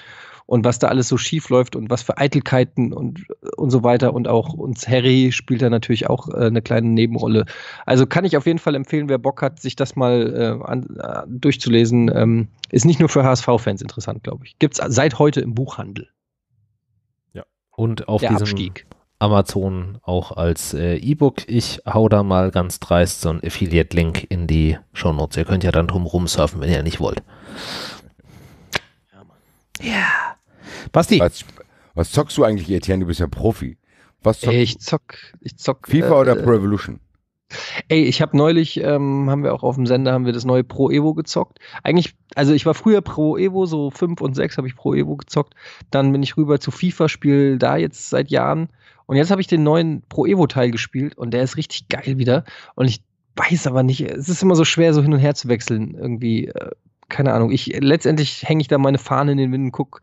und was da alles so schief läuft und was für Eitelkeiten und, und so weiter. Und auch uns Harry spielt da natürlich auch äh, eine kleine Nebenrolle. Also kann ich auf jeden Fall empfehlen, wer Bock hat, sich das mal äh, an, äh, durchzulesen. Ähm, ist nicht nur für HSV-Fans interessant, glaube ich. Gibt es seit heute im Buchhandel. Ja. Und auf Der diesem Abstieg. Amazon auch als äh, E-Book. Ich hau da mal ganz dreist so einen Affiliate-Link in die Show Notes. Ihr könnt ja dann drum rumsurfen, wenn ihr nicht wollt. Ja. Yeah. Basti. Was, was zockst du eigentlich, Etienne? Du bist ja Profi. Was zockst ich zock, ich zock. FIFA äh, oder Pro Evolution? Ey, ich habe neulich, ähm, haben wir auch auf dem Sender, haben wir das neue Pro Evo gezockt. Eigentlich, also ich war früher Pro Evo, so 5 und 6 habe ich Pro Evo gezockt. Dann bin ich rüber zu FIFA, spiel da jetzt seit Jahren. Und jetzt habe ich den neuen Pro Evo-Teil gespielt und der ist richtig geil wieder. Und ich weiß aber nicht, es ist immer so schwer, so hin und her zu wechseln. Irgendwie, äh, keine Ahnung. Ich, letztendlich hänge ich da meine Fahne in den Wind und gucke,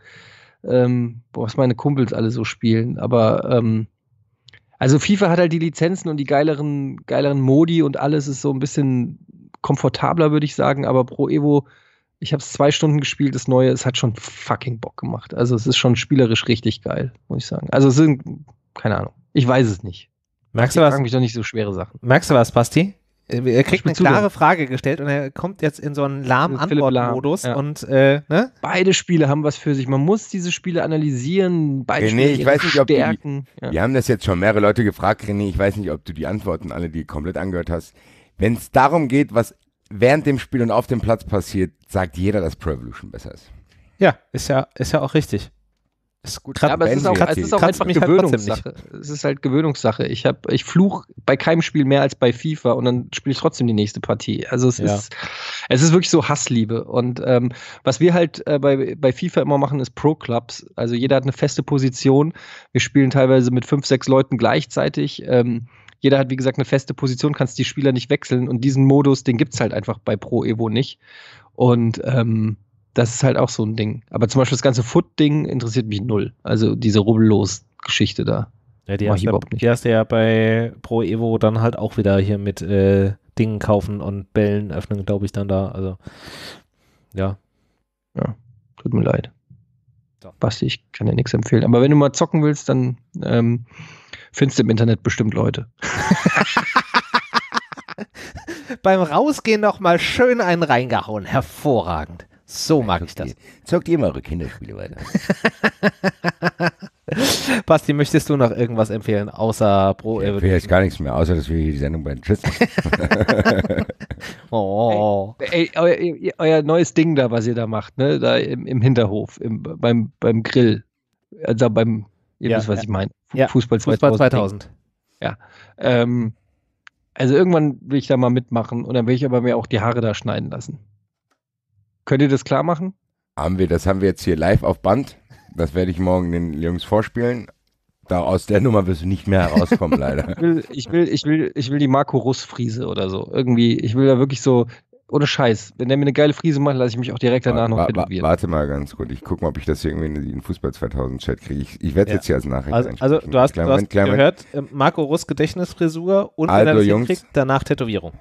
ähm, was meine Kumpels alle so spielen. Aber ähm, also FIFA hat halt die Lizenzen und die geileren, geileren Modi und alles ist so ein bisschen komfortabler, würde ich sagen. Aber Pro Evo, ich habe es zwei Stunden gespielt, das Neue, es hat schon fucking Bock gemacht. Also es ist schon spielerisch richtig geil, muss ich sagen. Also es sind keine Ahnung. Ich weiß es nicht. Merkst du was? Frag mich doch nicht so schwere Sachen. Merkst du was, Basti? Äh, er kriegt eine klare Frage gestellt und er kommt jetzt in so einen äh, lahmen Antwortmodus. Ja. Und, äh, ne? Beide Spiele haben was für sich. Man muss diese Spiele analysieren. Beide René, Spiele ich weiß nicht, ob Stärken. Die, ja. Wir haben das jetzt schon mehrere Leute gefragt, René. Ich weiß nicht, ob du die Antworten alle, die komplett angehört hast. Wenn es darum geht, was während dem Spiel und auf dem Platz passiert, sagt jeder, dass Pro Evolution besser ist. Ja, ist ja, ist ja auch richtig. Ist gut. ja, aber es ist auch, es ist auch einfach Gewöhnungssache. es ist halt Gewöhnungssache. Ich, hab, ich fluch bei keinem Spiel mehr als bei FIFA und dann spiele ich trotzdem die nächste Partie. Also es, ja. ist, es ist wirklich so Hassliebe. Und ähm, was wir halt äh, bei, bei FIFA immer machen, ist Pro-Clubs. Also jeder hat eine feste Position. Wir spielen teilweise mit fünf, sechs Leuten gleichzeitig. Ähm, jeder hat, wie gesagt, eine feste Position, kannst die Spieler nicht wechseln. Und diesen Modus, den gibt es halt einfach bei Pro Evo nicht. Und ähm, das ist halt auch so ein Ding. Aber zum Beispiel das ganze Foot-Ding interessiert mich null. Also diese Rubbellos-Geschichte da. Ja, die, hast überhaupt nicht. die hast du ja bei Pro Evo dann halt auch wieder hier mit äh, Dingen kaufen und Bällen öffnen, glaube ich, dann da. Also, ja. Ja, tut mir leid. So. Basti, ich kann dir nichts empfehlen. Aber wenn du mal zocken willst, dann ähm, findest du im Internet bestimmt Leute. Beim Rausgehen nochmal schön einen reingehauen. Hervorragend. So mag ich das. Zockt ihr mal eure Kinderspiele weiter. Basti, möchtest du noch irgendwas empfehlen, außer Pro Ich empfehle jetzt gar nichts mehr, außer dass wir hier die Sendung beenden. Tschüss. oh. Ey, ey, euer, euer, neues Ding da, was ihr da macht, ne? da im, im Hinterhof, im, beim, beim Grill. Also beim, ihr ja, wisst, was ja. ich meine. Ja. Fußball 2000. Fußball 2000. Ja. Ähm, also irgendwann will ich da mal mitmachen und dann will ich aber mir auch die Haare da schneiden lassen. Könnt ihr das klar machen? Haben wir, das haben wir jetzt hier live auf Band. Das werde ich morgen den Jungs vorspielen. Da aus der Nummer wirst du nicht mehr herauskommen, leider. ich, will, ich, will, ich, will, ich will die Marco Russ-Friese oder so. Irgendwie, ich will da wirklich so, ohne Scheiß, wenn der mir eine geile Friese macht, lasse ich mich auch direkt danach noch tätowieren. Warte mal ganz kurz, ich gucke mal, ob ich das hier irgendwie in den Fußball 2000 Chat kriege. Ich, ich werde es ja. jetzt hier als Nachricht Also, also du hast, klein du hast Moment. gehört, ähm, Marco Russ Gedächtnisfrisur und also, wenn er das Jungs, kriegt, danach Tätowierung.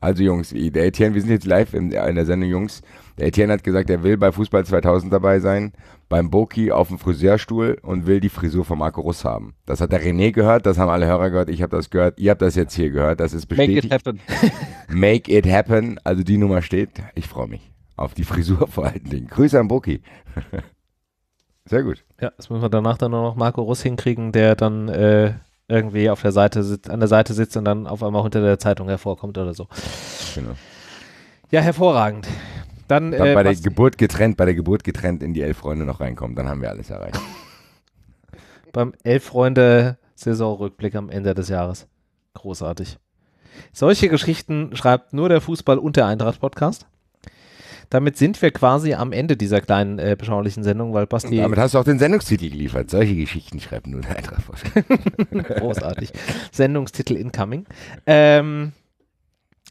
Also Jungs, der Etienne, wir sind jetzt live in der Sendung, Jungs. Der Etienne hat gesagt, er will bei Fußball 2000 dabei sein, beim Boki auf dem Friseurstuhl und will die Frisur von Marco Russ haben. Das hat der René gehört, das haben alle Hörer gehört, ich habe das gehört, ihr habt das jetzt hier gehört, das ist bestätigt. Make it happen. Make it happen, also die Nummer steht. Ich freue mich auf die Frisur vor allen Dingen. Grüße an Boki. Sehr gut. Ja, das müssen wir danach dann nur noch Marco Russ hinkriegen, der dann äh, irgendwie auf der Seite sitzt, an der Seite sitzt und dann auf einmal hinter der Zeitung hervorkommt oder so. Genau. Ja, hervorragend. Dann, dann äh, bei der Geburt getrennt, bei der Geburt getrennt in die Elf Freunde noch reinkommen, dann haben wir alles erreicht. Beim Elf Freunde Saisonrückblick am Ende des Jahres. Großartig. Solche Geschichten schreibt nur der Fußball und der Eintracht Podcast. Damit sind wir quasi am Ende dieser kleinen äh, beschaulichen Sendung, weil Basti. Und damit hast du auch den Sendungstitel geliefert. Solche Geschichten schreibt nur der Eintracht Podcast. Großartig. Sendungstitel incoming. Ähm,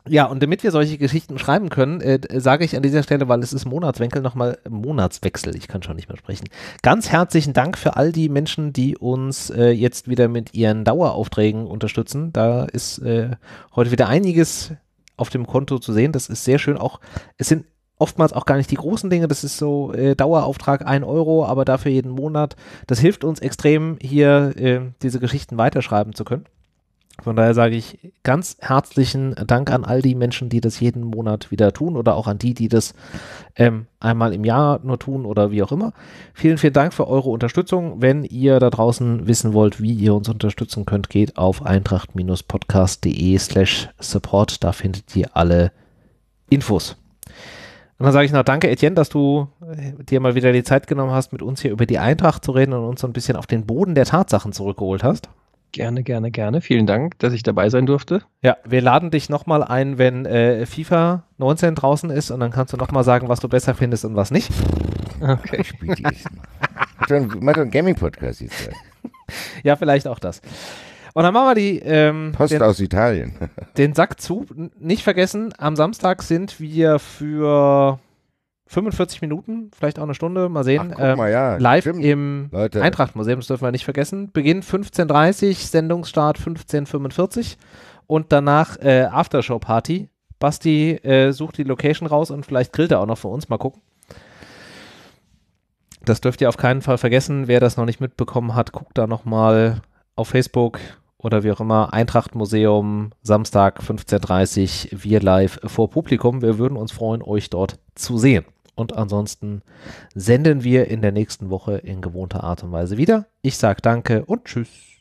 ja, und damit wir solche Geschichten schreiben können, äh, sage ich an dieser Stelle, weil es ist Monatswinkel, nochmal äh, Monatswechsel, ich kann schon nicht mehr sprechen. Ganz herzlichen Dank für all die Menschen, die uns äh, jetzt wieder mit ihren Daueraufträgen unterstützen. Da ist äh, heute wieder einiges auf dem Konto zu sehen. Das ist sehr schön. Auch es sind oftmals auch gar nicht die großen Dinge. Das ist so äh, Dauerauftrag 1 Euro, aber dafür jeden Monat. Das hilft uns extrem, hier äh, diese Geschichten weiterschreiben zu können. Von daher sage ich ganz herzlichen Dank an all die Menschen, die das jeden Monat wieder tun oder auch an die, die das ähm, einmal im Jahr nur tun oder wie auch immer. Vielen, vielen Dank für eure Unterstützung. Wenn ihr da draußen wissen wollt, wie ihr uns unterstützen könnt, geht auf eintracht-podcast.de slash support. Da findet ihr alle Infos. Und dann sage ich noch danke, Etienne, dass du äh, dir mal wieder die Zeit genommen hast, mit uns hier über die Eintracht zu reden und uns so ein bisschen auf den Boden der Tatsachen zurückgeholt hast. Gerne, gerne, gerne. Vielen Dank, dass ich dabei sein durfte. Ja, wir laden dich nochmal ein, wenn äh, FIFA 19 draußen ist und dann kannst du nochmal sagen, was du besser findest und was nicht. Okay. Ich spiele die Mach doch einen Gaming-Podcast jetzt. ja, vielleicht auch das. Und dann machen wir die ähm, Post den, aus Italien. den Sack zu. Nicht vergessen, am Samstag sind wir für 45 Minuten, vielleicht auch eine Stunde, mal sehen. Ach, ähm, mal, ja, live stimmt. im Eintrachtmuseum, das dürfen wir nicht vergessen. Beginn 15.30 Uhr, Sendungsstart 15.45 Uhr und danach äh, Aftershow-Party. Basti äh, sucht die Location raus und vielleicht grillt er auch noch für uns. Mal gucken. Das dürft ihr auf keinen Fall vergessen. Wer das noch nicht mitbekommen hat, guckt da nochmal auf Facebook, oder wie auch immer, Eintracht Museum, Samstag 15.30 Uhr, wir live vor Publikum. Wir würden uns freuen, euch dort zu sehen. Und ansonsten senden wir in der nächsten Woche in gewohnter Art und Weise wieder. Ich sage danke und tschüss.